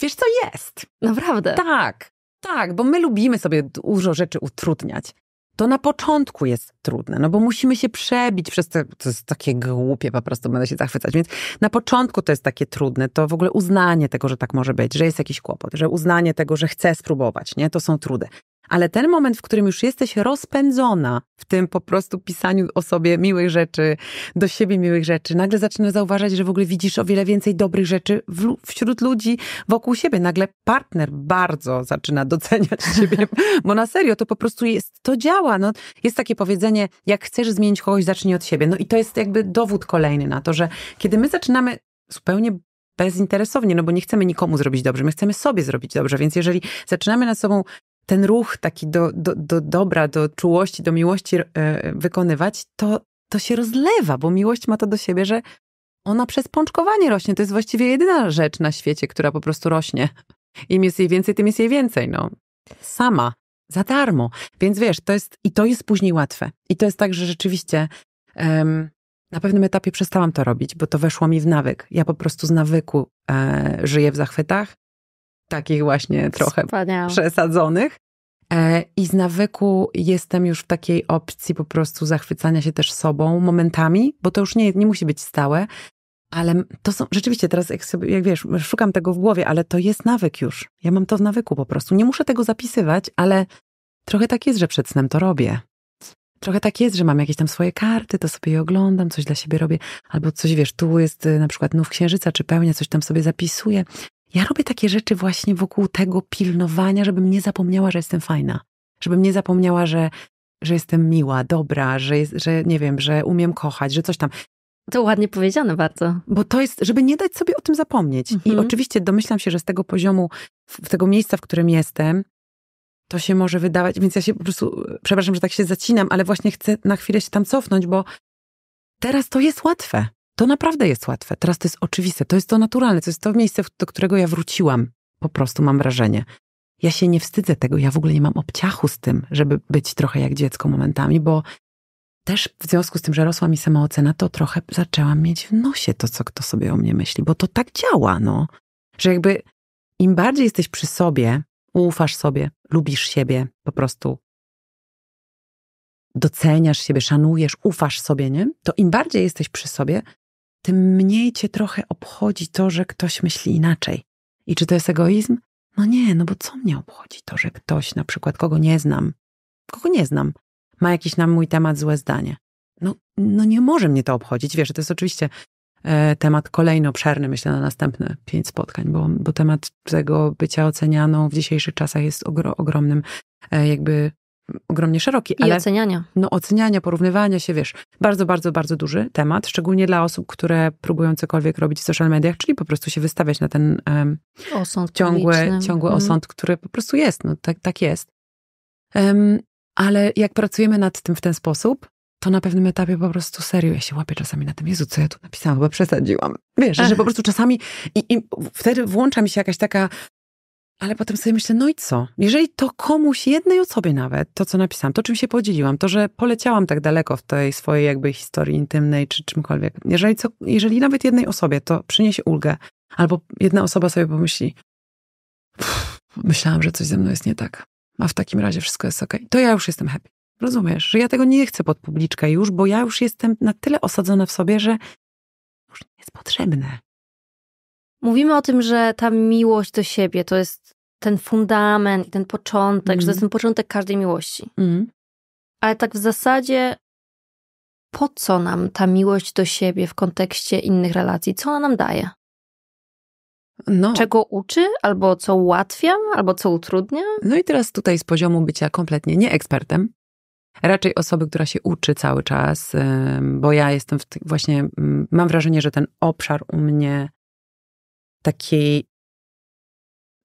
wiesz co jest. Naprawdę. Tak, tak, bo my lubimy sobie dużo rzeczy utrudniać. To na początku jest trudne, no bo musimy się przebić przez te, to jest takie głupie, po prostu będę się zachwycać. Więc na początku to jest takie trudne, to w ogóle uznanie tego, że tak może być, że jest jakiś kłopot, że uznanie tego, że chcę spróbować, nie, to są trudy. Ale ten moment, w którym już jesteś rozpędzona w tym po prostu pisaniu o sobie miłych rzeczy, do siebie miłych rzeczy, nagle zaczynasz zauważać, że w ogóle widzisz o wiele więcej dobrych rzeczy w, wśród ludzi wokół siebie. Nagle partner bardzo zaczyna doceniać siebie, bo na serio to po prostu jest, to działa. No, jest takie powiedzenie, jak chcesz zmienić kogoś, zacznij od siebie. No i to jest jakby dowód kolejny na to, że kiedy my zaczynamy zupełnie bezinteresownie, no bo nie chcemy nikomu zrobić dobrze, my chcemy sobie zrobić dobrze, więc jeżeli zaczynamy nad sobą ten ruch taki do, do, do dobra, do czułości, do miłości e, wykonywać, to, to się rozlewa, bo miłość ma to do siebie, że ona przez pączkowanie rośnie. To jest właściwie jedyna rzecz na świecie, która po prostu rośnie. Im jest jej więcej, tym jest jej więcej. No. Sama, za darmo. Więc wiesz, to jest, i to jest później łatwe. I to jest tak, że rzeczywiście em, na pewnym etapie przestałam to robić, bo to weszło mi w nawyk. Ja po prostu z nawyku e, żyję w zachwytach takich właśnie trochę przesadzonych. E, I z nawyku jestem już w takiej opcji po prostu zachwycania się też sobą momentami, bo to już nie, nie musi być stałe, ale to są rzeczywiście teraz, jak, sobie, jak wiesz, szukam tego w głowie, ale to jest nawyk już. Ja mam to w nawyku po prostu. Nie muszę tego zapisywać, ale trochę tak jest, że przed snem to robię. Trochę tak jest, że mam jakieś tam swoje karty, to sobie je oglądam, coś dla siebie robię, albo coś wiesz, tu jest y, na przykład nów księżyca czy pełnia, coś tam sobie zapisuję. Ja robię takie rzeczy właśnie wokół tego pilnowania, żebym nie zapomniała, że jestem fajna. Żebym nie zapomniała, że, że jestem miła, dobra, że, że nie wiem, że umiem kochać, że coś tam. To ładnie powiedziane bardzo. Bo to jest, żeby nie dać sobie o tym zapomnieć. Mhm. I oczywiście domyślam się, że z tego poziomu, w tego miejsca, w którym jestem, to się może wydawać, więc ja się po prostu, przepraszam, że tak się zacinam, ale właśnie chcę na chwilę się tam cofnąć, bo teraz to jest łatwe. To naprawdę jest łatwe. Teraz to jest oczywiste, to jest to naturalne, to jest to miejsce, do którego ja wróciłam. Po prostu mam wrażenie. Ja się nie wstydzę tego, ja w ogóle nie mam obciachu z tym, żeby być trochę jak dziecko momentami, bo też w związku z tym, że rosła mi samoocena, to trochę zaczęłam mieć w nosie to, co kto sobie o mnie myśli, bo to tak działa, no. Że jakby im bardziej jesteś przy sobie, ufasz sobie, lubisz siebie, po prostu doceniasz siebie, szanujesz, ufasz sobie, nie? To im bardziej jesteś przy sobie, tym mniej cię trochę obchodzi to, że ktoś myśli inaczej. I czy to jest egoizm? No nie, no bo co mnie obchodzi to, że ktoś na przykład, kogo nie znam, kogo nie znam, ma jakiś na mój temat złe zdanie. No, no nie może mnie to obchodzić. Wiesz, to jest oczywiście e, temat kolejny obszerny, myślę, na następne pięć spotkań, bo, bo temat tego bycia ocenianą w dzisiejszych czasach jest ogro, ogromnym e, jakby ogromnie szeroki. I ale, oceniania. No oceniania, porównywania się, wiesz, bardzo, bardzo, bardzo duży temat, szczególnie dla osób, które próbują cokolwiek robić w social mediach, czyli po prostu się wystawiać na ten um, osąd ciągły, ciągły mm. osąd, który po prostu jest, no tak, tak jest. Um, ale jak pracujemy nad tym w ten sposób, to na pewnym etapie po prostu serio, ja się łapię czasami na tym, Jezu, co ja tu napisałam, chyba przesadziłam. Wiesz, Ech. że po prostu czasami i, i, wtedy włącza mi się jakaś taka ale potem sobie myślę, no i co? Jeżeli to komuś, jednej osobie nawet, to co napisałam, to czym się podzieliłam, to, że poleciałam tak daleko w tej swojej jakby historii intymnej czy czymkolwiek, jeżeli, co, jeżeli nawet jednej osobie to przyniesie ulgę, albo jedna osoba sobie pomyśli, myślałam, że coś ze mną jest nie tak, a w takim razie wszystko jest okej, okay, to ja już jestem happy. Rozumiesz, że ja tego nie chcę pod publiczkę już, bo ja już jestem na tyle osadzona w sobie, że już nie jest potrzebne. Mówimy o tym, że ta miłość do siebie to jest ten fundament i ten początek, mm. że to jest mhm. ten początek każdej miłości. Mm. Ale tak w zasadzie, po co nam ta miłość do siebie w kontekście innych relacji? Co ona nam daje? No. Czego uczy, albo co ułatwia, albo co utrudnia? No i teraz tutaj z poziomu bycia kompletnie nie ekspertem, raczej osoby, która się uczy cały czas, bo ja jestem w właśnie, mm, mam wrażenie, że ten obszar u mnie taki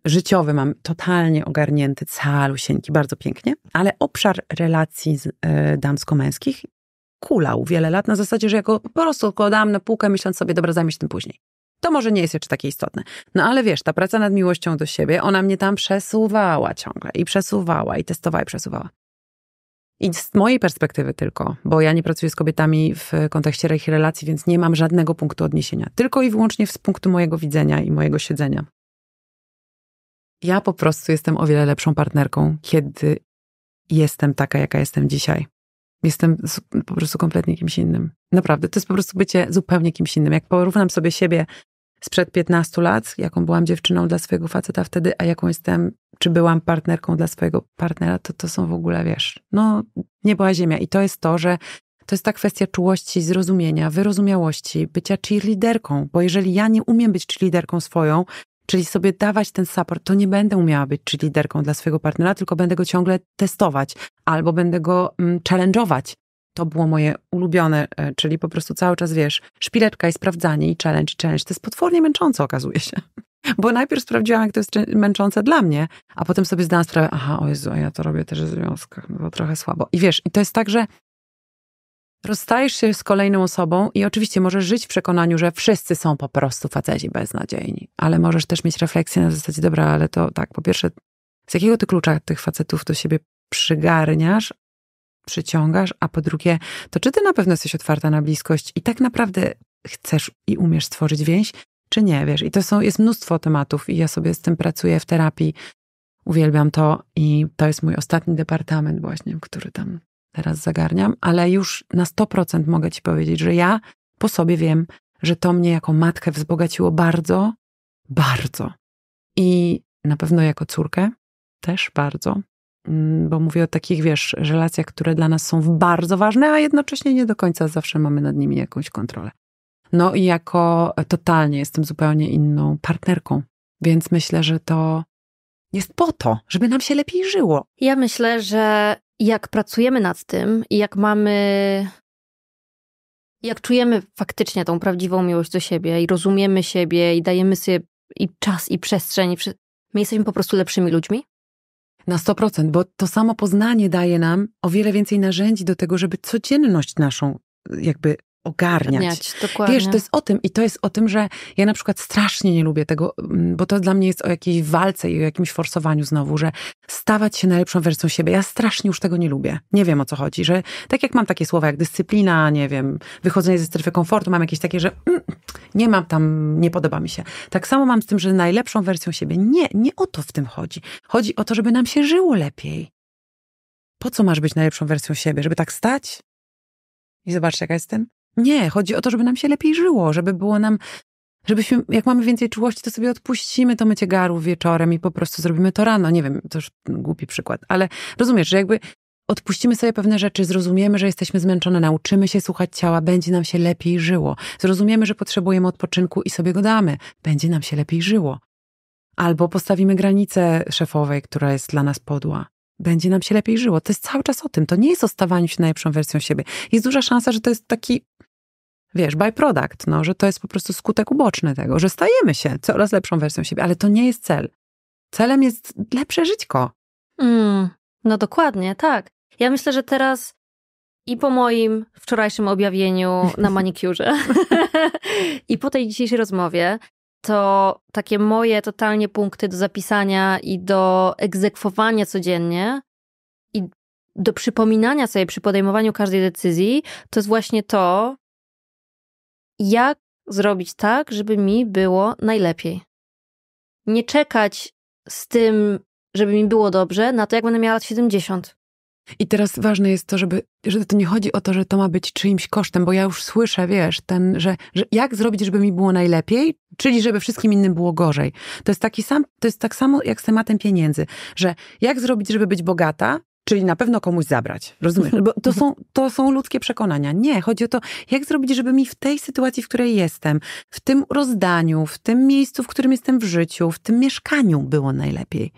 życiowy mam totalnie ogarnięty, calusieńki, bardzo pięknie, ale obszar relacji z, y, damsko-męskich kulał wiele lat na zasadzie, że ja go po prostu odkładałam na półkę, myśląc sobie, dobra, zajmę się tym później. To może nie jest jeszcze takie istotne. No ale wiesz, ta praca nad miłością do siebie, ona mnie tam przesuwała ciągle i przesuwała i testowała i przesuwała. I z mojej perspektywy tylko, bo ja nie pracuję z kobietami w kontekście ich relacji, więc nie mam żadnego punktu odniesienia. Tylko i wyłącznie z punktu mojego widzenia i mojego siedzenia. Ja po prostu jestem o wiele lepszą partnerką, kiedy jestem taka, jaka jestem dzisiaj. Jestem po prostu kompletnie kimś innym. Naprawdę, to jest po prostu bycie zupełnie kimś innym. Jak porównam sobie siebie sprzed 15 lat, jaką byłam dziewczyną dla swojego faceta wtedy, a jaką jestem, czy byłam partnerką dla swojego partnera, to to są w ogóle, wiesz, no nie była ziemia. I to jest to, że to jest ta kwestia czułości, zrozumienia, wyrozumiałości, bycia cheerleaderką, bo jeżeli ja nie umiem być cheerleaderką swoją, czyli sobie dawać ten support, to nie będę umiała być liderką dla swojego partnera, tylko będę go ciągle testować albo będę go mm, challenge'ować to było moje ulubione, e, czyli po prostu cały czas wiesz, szpileczka i sprawdzanie, i challenge, i challenge. To jest potwornie męczące, okazuje się. Bo najpierw sprawdziłam, jak to jest męczące dla mnie, a potem sobie zdałam sprawę, aha, o Jezu, ja to robię też w związkach, no bo trochę słabo. I wiesz, i to jest tak, że rozstajesz się z kolejną osobą i oczywiście możesz żyć w przekonaniu, że wszyscy są po prostu faceci beznadziejni, ale możesz też mieć refleksję na zasadzie, dobra, ale to tak, po pierwsze, z jakiego ty klucza tych facetów do siebie przygarniasz, przyciągasz, a po drugie, to czy ty na pewno jesteś otwarta na bliskość i tak naprawdę chcesz i umiesz stworzyć więź, czy nie, wiesz? I to są, jest mnóstwo tematów i ja sobie z tym pracuję w terapii. Uwielbiam to i to jest mój ostatni departament właśnie, który tam teraz zagarniam, ale już na 100% mogę ci powiedzieć, że ja po sobie wiem, że to mnie jako matkę wzbogaciło bardzo, bardzo. I na pewno jako córkę też bardzo, Mm, bo mówię o takich, wiesz, relacjach, które dla nas są bardzo ważne, a jednocześnie nie do końca zawsze mamy nad nimi jakąś kontrolę. No i jako totalnie jestem zupełnie inną partnerką, więc myślę, że to jest po to, żeby nam się lepiej żyło. Ja myślę, że jak pracujemy nad tym i jak mamy. Jak czujemy faktycznie tą prawdziwą miłość do siebie i rozumiemy siebie i dajemy sobie i czas, i przestrzeń, my jesteśmy po prostu lepszymi ludźmi na 100%, bo to samo poznanie daje nam o wiele więcej narzędzi do tego, żeby codzienność naszą jakby ogarniać. Dokładnie. Wiesz, to jest o tym i to jest o tym, że ja na przykład strasznie nie lubię tego, mm, bo to dla mnie jest o jakiejś walce i o jakimś forsowaniu znowu, że stawać się najlepszą wersją siebie. Ja strasznie już tego nie lubię. Nie wiem o co chodzi, że tak jak mam takie słowa jak dyscyplina, nie wiem, wychodzenie ze strefy komfortu, mam jakieś takie, że mm, nie mam tam, nie podoba mi się. Tak samo mam z tym, że najlepszą wersją siebie. Nie, nie o to w tym chodzi. Chodzi o to, żeby nam się żyło lepiej. Po co masz być najlepszą wersją siebie? Żeby tak stać? I zobaczcie, jaka jestem? Nie, chodzi o to, żeby nam się lepiej żyło, żeby było nam, żebyśmy, jak mamy więcej czułości, to sobie odpuścimy to mycie garów wieczorem i po prostu zrobimy to rano. Nie wiem, to już głupi przykład, ale rozumiesz, że jakby odpuścimy sobie pewne rzeczy, zrozumiemy, że jesteśmy zmęczone, nauczymy się słuchać ciała, będzie nam się lepiej żyło. Zrozumiemy, że potrzebujemy odpoczynku i sobie go damy, będzie nam się lepiej żyło. Albo postawimy granicę szefowej, która jest dla nas podła. Będzie nam się lepiej żyło. To jest cały czas o tym. To nie jest o stawaniu się najlepszą wersją siebie. Jest duża szansa, że to jest taki wiesz, byproduct, no, że to jest po prostu skutek uboczny tego, że stajemy się coraz lepszą wersją siebie, ale to nie jest cel. Celem jest lepsze żyćko. Mm, no dokładnie, tak. Ja myślę, że teraz i po moim wczorajszym objawieniu na manikurze i po tej dzisiejszej rozmowie, to takie moje totalnie punkty do zapisania i do egzekwowania codziennie i do przypominania sobie przy podejmowaniu każdej decyzji, to jest właśnie to, jak zrobić tak, żeby mi było najlepiej. Nie czekać z tym, żeby mi było dobrze, na to, jak będę miała lat 70. I teraz ważne jest to, żeby, że to nie chodzi o to, że to ma być czyimś kosztem, bo ja już słyszę, wiesz, ten, że, że jak zrobić, żeby mi było najlepiej, czyli żeby wszystkim innym było gorzej. To jest taki sam, to jest tak samo jak z tematem pieniędzy, że jak zrobić, żeby być bogata, Czyli na pewno komuś zabrać. Rozumiesz? Bo to mhm. są, to są ludzkie przekonania. Nie, chodzi o to, jak zrobić, żeby mi w tej sytuacji, w której jestem, w tym rozdaniu, w tym miejscu, w którym jestem w życiu, w tym mieszkaniu było najlepiej.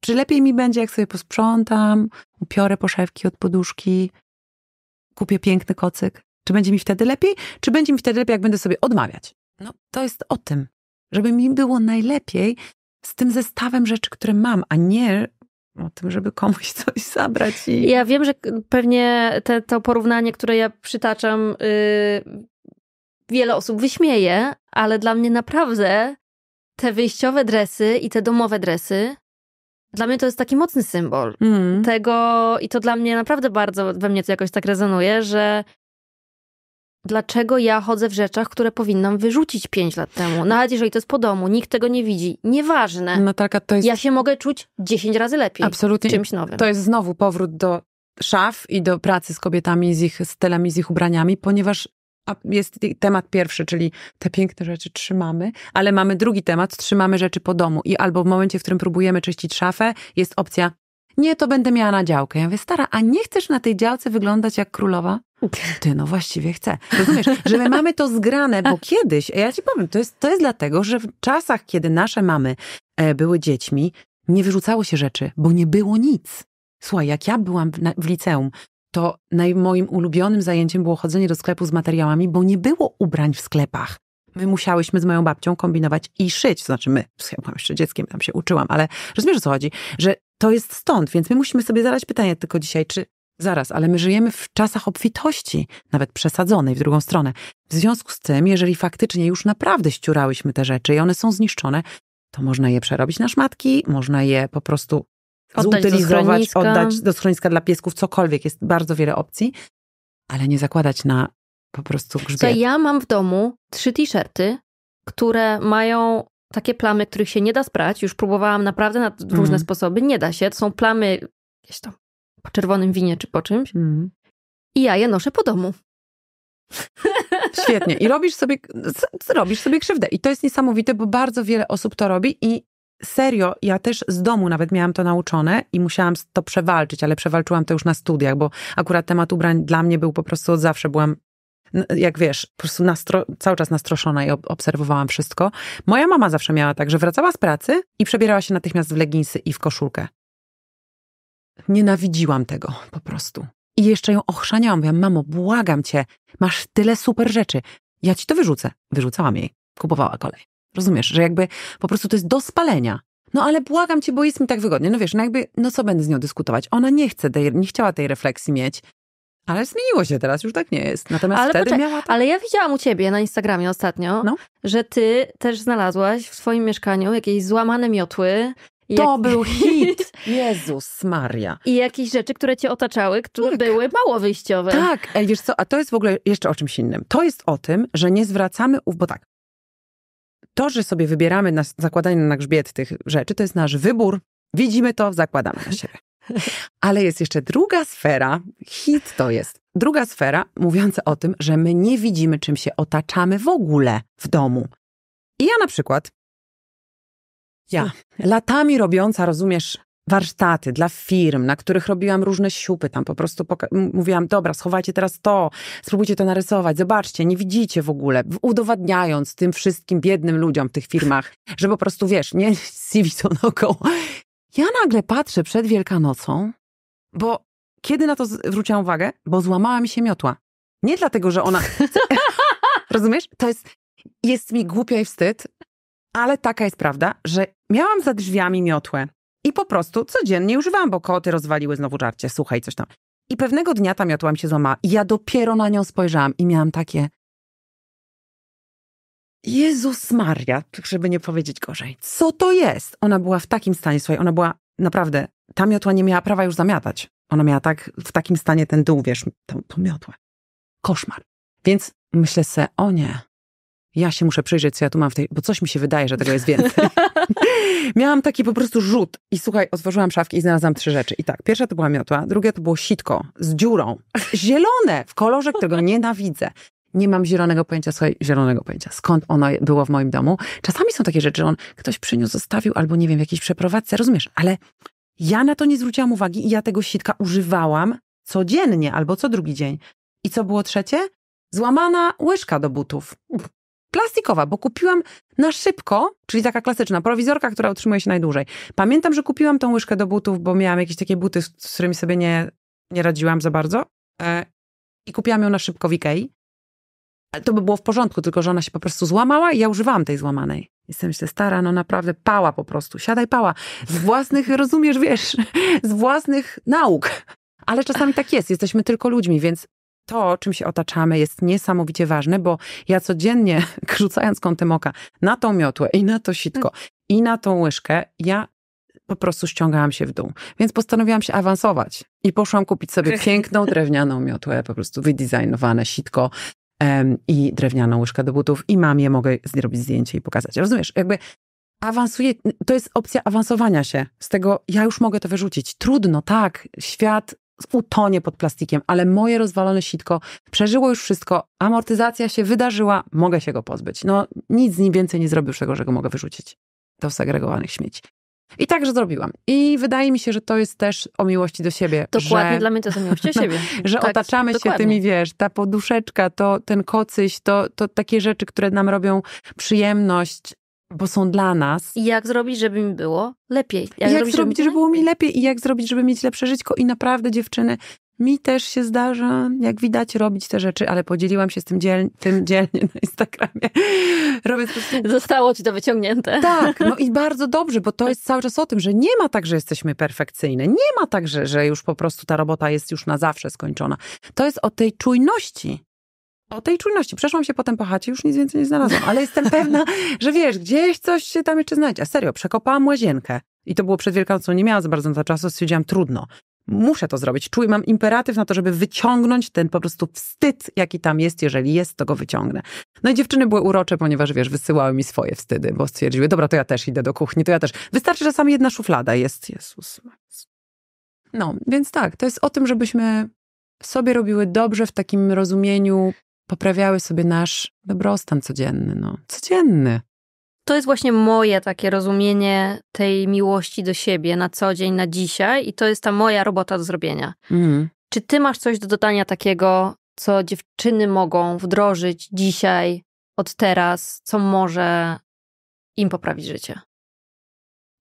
Czy lepiej mi będzie, jak sobie posprzątam, upiorę poszewki od poduszki, kupię piękny kocyk? Czy będzie mi wtedy lepiej? Czy będzie mi wtedy lepiej, jak będę sobie odmawiać? No, to jest o tym, żeby mi było najlepiej z tym zestawem rzeczy, które mam, a nie o tym, żeby komuś coś zabrać. I... Ja wiem, że pewnie te, to porównanie, które ja przytaczam, yy, wiele osób wyśmieje, ale dla mnie naprawdę te wyjściowe dresy i te domowe dresy, dla mnie to jest taki mocny symbol mm. tego i to dla mnie naprawdę bardzo we mnie to jakoś tak rezonuje, że dlaczego ja chodzę w rzeczach, które powinnam wyrzucić 5 lat temu. Nawet jeżeli to jest po domu, nikt tego nie widzi. Nieważne. Natalka, no to jest... Ja się mogę czuć 10 razy lepiej. Absolutnie. Czymś nowym. To jest znowu powrót do szaf i do pracy z kobietami, z ich stylami, z ich ubraniami, ponieważ jest temat pierwszy, czyli te piękne rzeczy trzymamy, ale mamy drugi temat, trzymamy rzeczy po domu i albo w momencie, w którym próbujemy czyścić szafę, jest opcja nie, to będę miała na działkę. Ja mówię, stara, a nie chcesz na tej działce wyglądać jak królowa? Ty, no właściwie chcę. Rozumiesz, że my mamy to zgrane, bo kiedyś, ja ci powiem, to jest, to jest dlatego, że w czasach, kiedy nasze mamy e, były dziećmi, nie wyrzucało się rzeczy, bo nie było nic. Słuchaj, jak ja byłam w, na, w liceum, to naj, moim ulubionym zajęciem było chodzenie do sklepu z materiałami, bo nie było ubrań w sklepach. My musiałyśmy z moją babcią kombinować i szyć, to znaczy my, ja byłam jeszcze dzieckiem, tam się uczyłam, ale rozumiesz o co chodzi, że to jest stąd, więc my musimy sobie zadać pytanie tylko dzisiaj, czy zaraz, ale my żyjemy w czasach obfitości, nawet przesadzonej w drugą stronę. W związku z tym, jeżeli faktycznie już naprawdę ściurałyśmy te rzeczy i one są zniszczone, to można je przerobić na szmatki, można je po prostu oddać zutylizować, do oddać do schroniska dla piesków, cokolwiek. Jest bardzo wiele opcji, ale nie zakładać na po prostu grzbiet. ja mam w domu trzy t-shirty, które mają takie plamy, których się nie da sprać. Już próbowałam naprawdę na różne mm. sposoby. Nie da się. To są plamy gdzieś tam po czerwonym winie czy po czymś. Mm. I ja je noszę po domu. Świetnie. I robisz sobie, robisz sobie krzywdę. I to jest niesamowite, bo bardzo wiele osób to robi i serio, ja też z domu nawet miałam to nauczone i musiałam to przewalczyć, ale przewalczyłam to już na studiach, bo akurat temat ubrań dla mnie był po prostu od zawsze, byłam jak wiesz, po prostu nastro, cały czas nastroszona i ob obserwowałam wszystko. Moja mama zawsze miała tak, że wracała z pracy i przebierała się natychmiast w leginsy i w koszulkę. Nienawidziłam tego po prostu. I jeszcze ją ochrzaniałam. Mówiłam, mamo, błagam cię, masz tyle super rzeczy. Ja ci to wyrzucę. Wyrzucałam jej. Kupowała kolej. Rozumiesz, że jakby po prostu to jest do spalenia. No ale błagam cię, bo jest mi tak wygodnie. No wiesz, no jakby, no co będę z nią dyskutować? Ona nie chce, tej, nie chciała tej refleksji mieć. Ale zmieniło się teraz, już tak nie jest. Natomiast ale wtedy miała... Tak... Ale ja widziałam u ciebie na Instagramie ostatnio, no. że ty też znalazłaś w swoim mieszkaniu jakieś złamane miotły. To jak... był hit! Jezus Maria. I jakieś rzeczy, które cię otaczały, które tak. były mało wyjściowe. Tak, Ej, wiesz co, a to jest w ogóle jeszcze o czymś innym. To jest o tym, że nie zwracamy, bo tak, to, że sobie wybieramy na, zakładanie na grzbiet tych rzeczy, to jest nasz wybór. Widzimy to, zakładamy na siebie. Ale jest jeszcze druga sfera, hit to jest. Druga sfera mówiąca o tym, że my nie widzimy, czym się otaczamy w ogóle w domu. I ja na przykład, ja latami robiąca, rozumiesz, warsztaty dla firm, na których robiłam różne siupy, tam po prostu mówiłam, dobra, schowajcie teraz to, spróbujcie to narysować, zobaczcie, nie widzicie w ogóle, udowadniając tym wszystkim biednym ludziom w tych firmach, że po prostu, wiesz, nie CV co naokoło, ja nagle patrzę przed Wielkanocą, bo kiedy na to zwróciłam uwagę? Bo złamała mi się miotła. Nie dlatego, że ona. Rozumiesz? To jest. Jest mi głupio i wstyd, ale taka jest prawda, że miałam za drzwiami miotłę i po prostu codziennie używałam, bo koty rozwaliły znowu żarcie, słuchaj, coś tam. I pewnego dnia ta miotła mi się złamała i ja dopiero na nią spojrzałam i miałam takie, Jezus Maria, żeby nie powiedzieć gorzej. Co to jest? Ona była w takim stanie, słuchaj, ona była naprawdę, ta miotła nie miała prawa już zamiatać. Ona miała tak, w takim stanie ten dół, wiesz, tą, tą miotłę. Koszmar. Więc myślę sobie, o nie, ja się muszę przyjrzeć, co ja tu mam w tej, bo coś mi się wydaje, że tego jest więcej. Miałam taki po prostu rzut i słuchaj, otworzyłam szafki i znalazłam trzy rzeczy. I tak, pierwsza to była miotła, drugie to było sitko z dziurą, zielone, w kolorze, którego nienawidzę nie mam zielonego pojęcia, słuchaj, zielonego pojęcia, skąd ono było w moim domu. Czasami są takie rzeczy, że on ktoś przyniósł, zostawił, albo nie wiem, w jakiejś przeprowadzce, rozumiesz? Ale ja na to nie zwróciłam uwagi i ja tego sitka używałam codziennie albo co drugi dzień. I co było trzecie? Złamana łyżka do butów. Plastikowa, bo kupiłam na szybko, czyli taka klasyczna prowizorka, która utrzymuje się najdłużej. Pamiętam, że kupiłam tą łyżkę do butów, bo miałam jakieś takie buty, z którymi sobie nie, nie radziłam za bardzo. E, I kupiłam ją na szybko w Ikei to by było w porządku, tylko że ona się po prostu złamała i ja używałam tej złamanej. Jestem się stara, no naprawdę pała po prostu, siadaj pała. Z własnych, rozumiesz, wiesz, z własnych nauk. Ale czasami tak jest, jesteśmy tylko ludźmi, więc to, czym się otaczamy, jest niesamowicie ważne, bo ja codziennie, rzucając kątem oka na tą miotłę i na to sitko i na tą łyżkę, ja po prostu ściągałam się w dół. Więc postanowiłam się awansować i poszłam kupić sobie piękną drewnianą miotłę, po prostu wydizajnowane sitko i drewnianą łyżkę do butów i mam je mogę zrobić zdjęcie i pokazać. Rozumiesz? Jakby awansuje, to jest opcja awansowania się z tego, ja już mogę to wyrzucić. Trudno, tak, świat utonie pod plastikiem, ale moje rozwalone sitko przeżyło już wszystko, amortyzacja się wydarzyła, mogę się go pozbyć. No nic z nim więcej nie zrobił tego, że go mogę wyrzucić do segregowanych śmieci. I także zrobiłam. I wydaje mi się, że to jest też o miłości do siebie. Dokładnie że, dla mnie to jest o miłości do siebie. że tak, otaczamy dokładnie. się tymi, wiesz, ta poduszeczka, to ten kocyś, to, to takie rzeczy, które nam robią przyjemność, bo są dla nas. I jak zrobić, żeby mi było lepiej? Jak, jak zrobić, żeby, żeby było mi lepiej i jak zrobić, żeby mieć lepsze życie? I naprawdę, dziewczyny, mi też się zdarza, jak widać, robić te rzeczy, ale podzieliłam się z tym, dziel, tym dzielnie na Instagramie. Robię prostu... Zostało ci to wyciągnięte. Tak, no i bardzo dobrze, bo to jest cały czas o tym, że nie ma tak, że jesteśmy perfekcyjne. Nie ma tak, że, że już po prostu ta robota jest już na zawsze skończona. To jest o tej czujności. O tej czujności. Przeszłam się potem po chacie, już nic więcej nie znalazłam, ale jestem pewna, że wiesz, gdzieś coś się tam jeszcze znajdzie. A serio, przekopałam łazienkę. I to było przed Wielkanocą, nie miałam za bardzo na to czasu, stwierdziłam, trudno muszę to zrobić. Czuję, mam imperatyw na to, żeby wyciągnąć ten po prostu wstyd, jaki tam jest. Jeżeli jest, to go wyciągnę. No i dziewczyny były urocze, ponieważ, wiesz, wysyłały mi swoje wstydy, bo stwierdziły, dobra, to ja też idę do kuchni, to ja też. Wystarczy, że sam jedna szuflada jest. Jezus. No, więc tak, to jest o tym, żebyśmy sobie robiły dobrze w takim rozumieniu, poprawiały sobie nasz dobrostan codzienny, no. Codzienny to jest właśnie moje takie rozumienie tej miłości do siebie na co dzień, na dzisiaj, i to jest ta moja robota do zrobienia. Mhm. Czy ty masz coś do dodania takiego, co dziewczyny mogą wdrożyć dzisiaj, od teraz, co może im poprawić życie?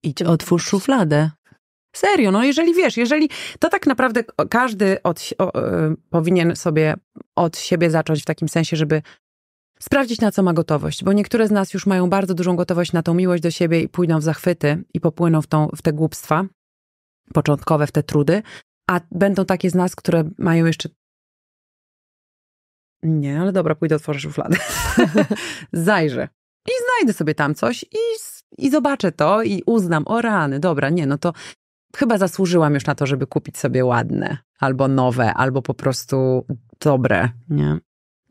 Idź, otwórz szufladę. Serio, no jeżeli wiesz, jeżeli to tak naprawdę każdy od, o, e, powinien sobie od siebie zacząć w takim sensie, żeby sprawdzić, na co ma gotowość, bo niektóre z nas już mają bardzo dużą gotowość na tą miłość do siebie i pójdą w zachwyty i popłyną w, tą, w te głupstwa początkowe, w te trudy, a będą takie z nas, które mają jeszcze. Nie, ale dobra, pójdę otworzę szufladę. Zajrzę. I znajdę sobie tam coś i, i zobaczę to i uznam, o rany, dobra, nie, no to chyba zasłużyłam już na to, żeby kupić sobie ładne, albo nowe, albo po prostu dobre, nie?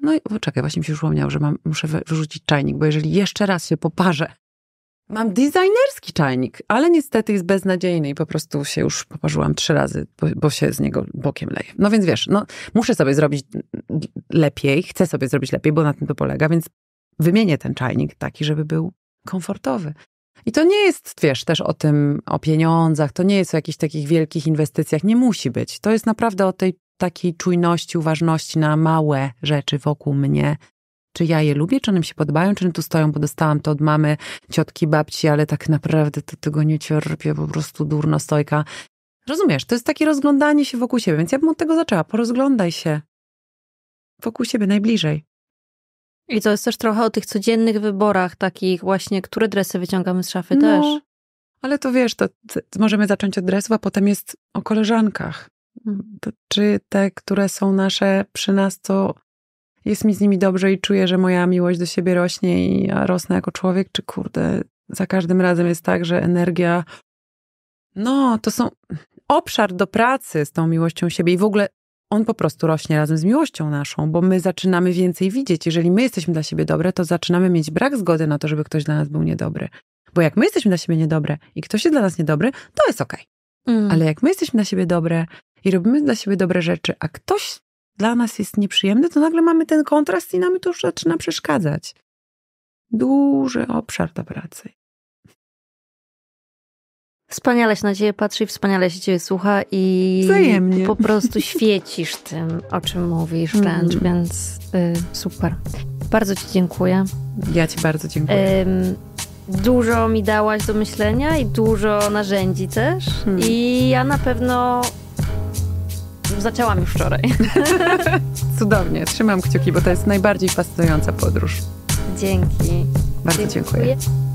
No i poczekaj, czekaj, właśnie mi się przypomniał, że mam, muszę wyrzucić czajnik, bo jeżeli jeszcze raz się poparzę, mam designerski czajnik, ale niestety jest beznadziejny i po prostu się już poparzyłam trzy razy, bo, bo, się z niego bokiem leję. No więc wiesz, no, muszę sobie zrobić lepiej, chcę sobie zrobić lepiej, bo na tym to polega, więc wymienię ten czajnik taki, żeby był komfortowy. I to nie jest, wiesz, też o tym, o pieniądzach, to nie jest o jakichś takich wielkich inwestycjach, nie musi być. To jest naprawdę o tej takiej czujności, uważności na małe rzeczy wokół mnie. Czy ja je lubię, czy one mi się podobają, czy one tu stoją, bo dostałam to od mamy, ciotki, babci, ale tak naprawdę to tego nie cierpię, po prostu durno stojka. Rozumiesz, to jest takie rozglądanie się wokół siebie, więc ja bym od tego zaczęła. Porozglądaj się wokół siebie, najbliżej. I to jest też trochę o tych codziennych wyborach, takich właśnie, które dresy wyciągamy z szafy no, też. Ale to wiesz, to możemy zacząć od dresów, a potem jest o koleżankach czy te, które są nasze przy nas, to jest mi z nimi dobrze i czuję, że moja miłość do siebie rośnie i ja rosnę jako człowiek, czy kurde, za każdym razem jest tak, że energia. No, to są obszar do pracy z tą miłością siebie i w ogóle on po prostu rośnie razem z miłością naszą, bo my zaczynamy więcej widzieć. Jeżeli my jesteśmy dla siebie dobre, to zaczynamy mieć brak zgody na to, żeby ktoś dla nas był niedobry. Bo jak my jesteśmy dla siebie niedobre i ktoś jest dla nas niedobry, to jest okej. Okay. Mm. Ale jak my jesteśmy dla siebie dobre, i robimy dla siebie dobre rzeczy, a ktoś dla nas jest nieprzyjemny, to nagle mamy ten kontrast i nam to już zaczyna przeszkadzać. Duży obszar do pracy. Wspaniale się na Ciebie patrzy, wspaniale się Ciebie słucha i Wzajemnie. po prostu świecisz tym, o czym mówisz wręcz, mhm. mm. więc y, super. Bardzo Ci dziękuję. Ja Ci bardzo dziękuję. dużo mi dałaś do myślenia i dużo narzędzi też mm. i ja na pewno zaczęłam już wczoraj. Cudownie, trzymam kciuki, bo to jest najbardziej fascynująca podróż. Dzięki. Bardzo dziękuję. dziękuję.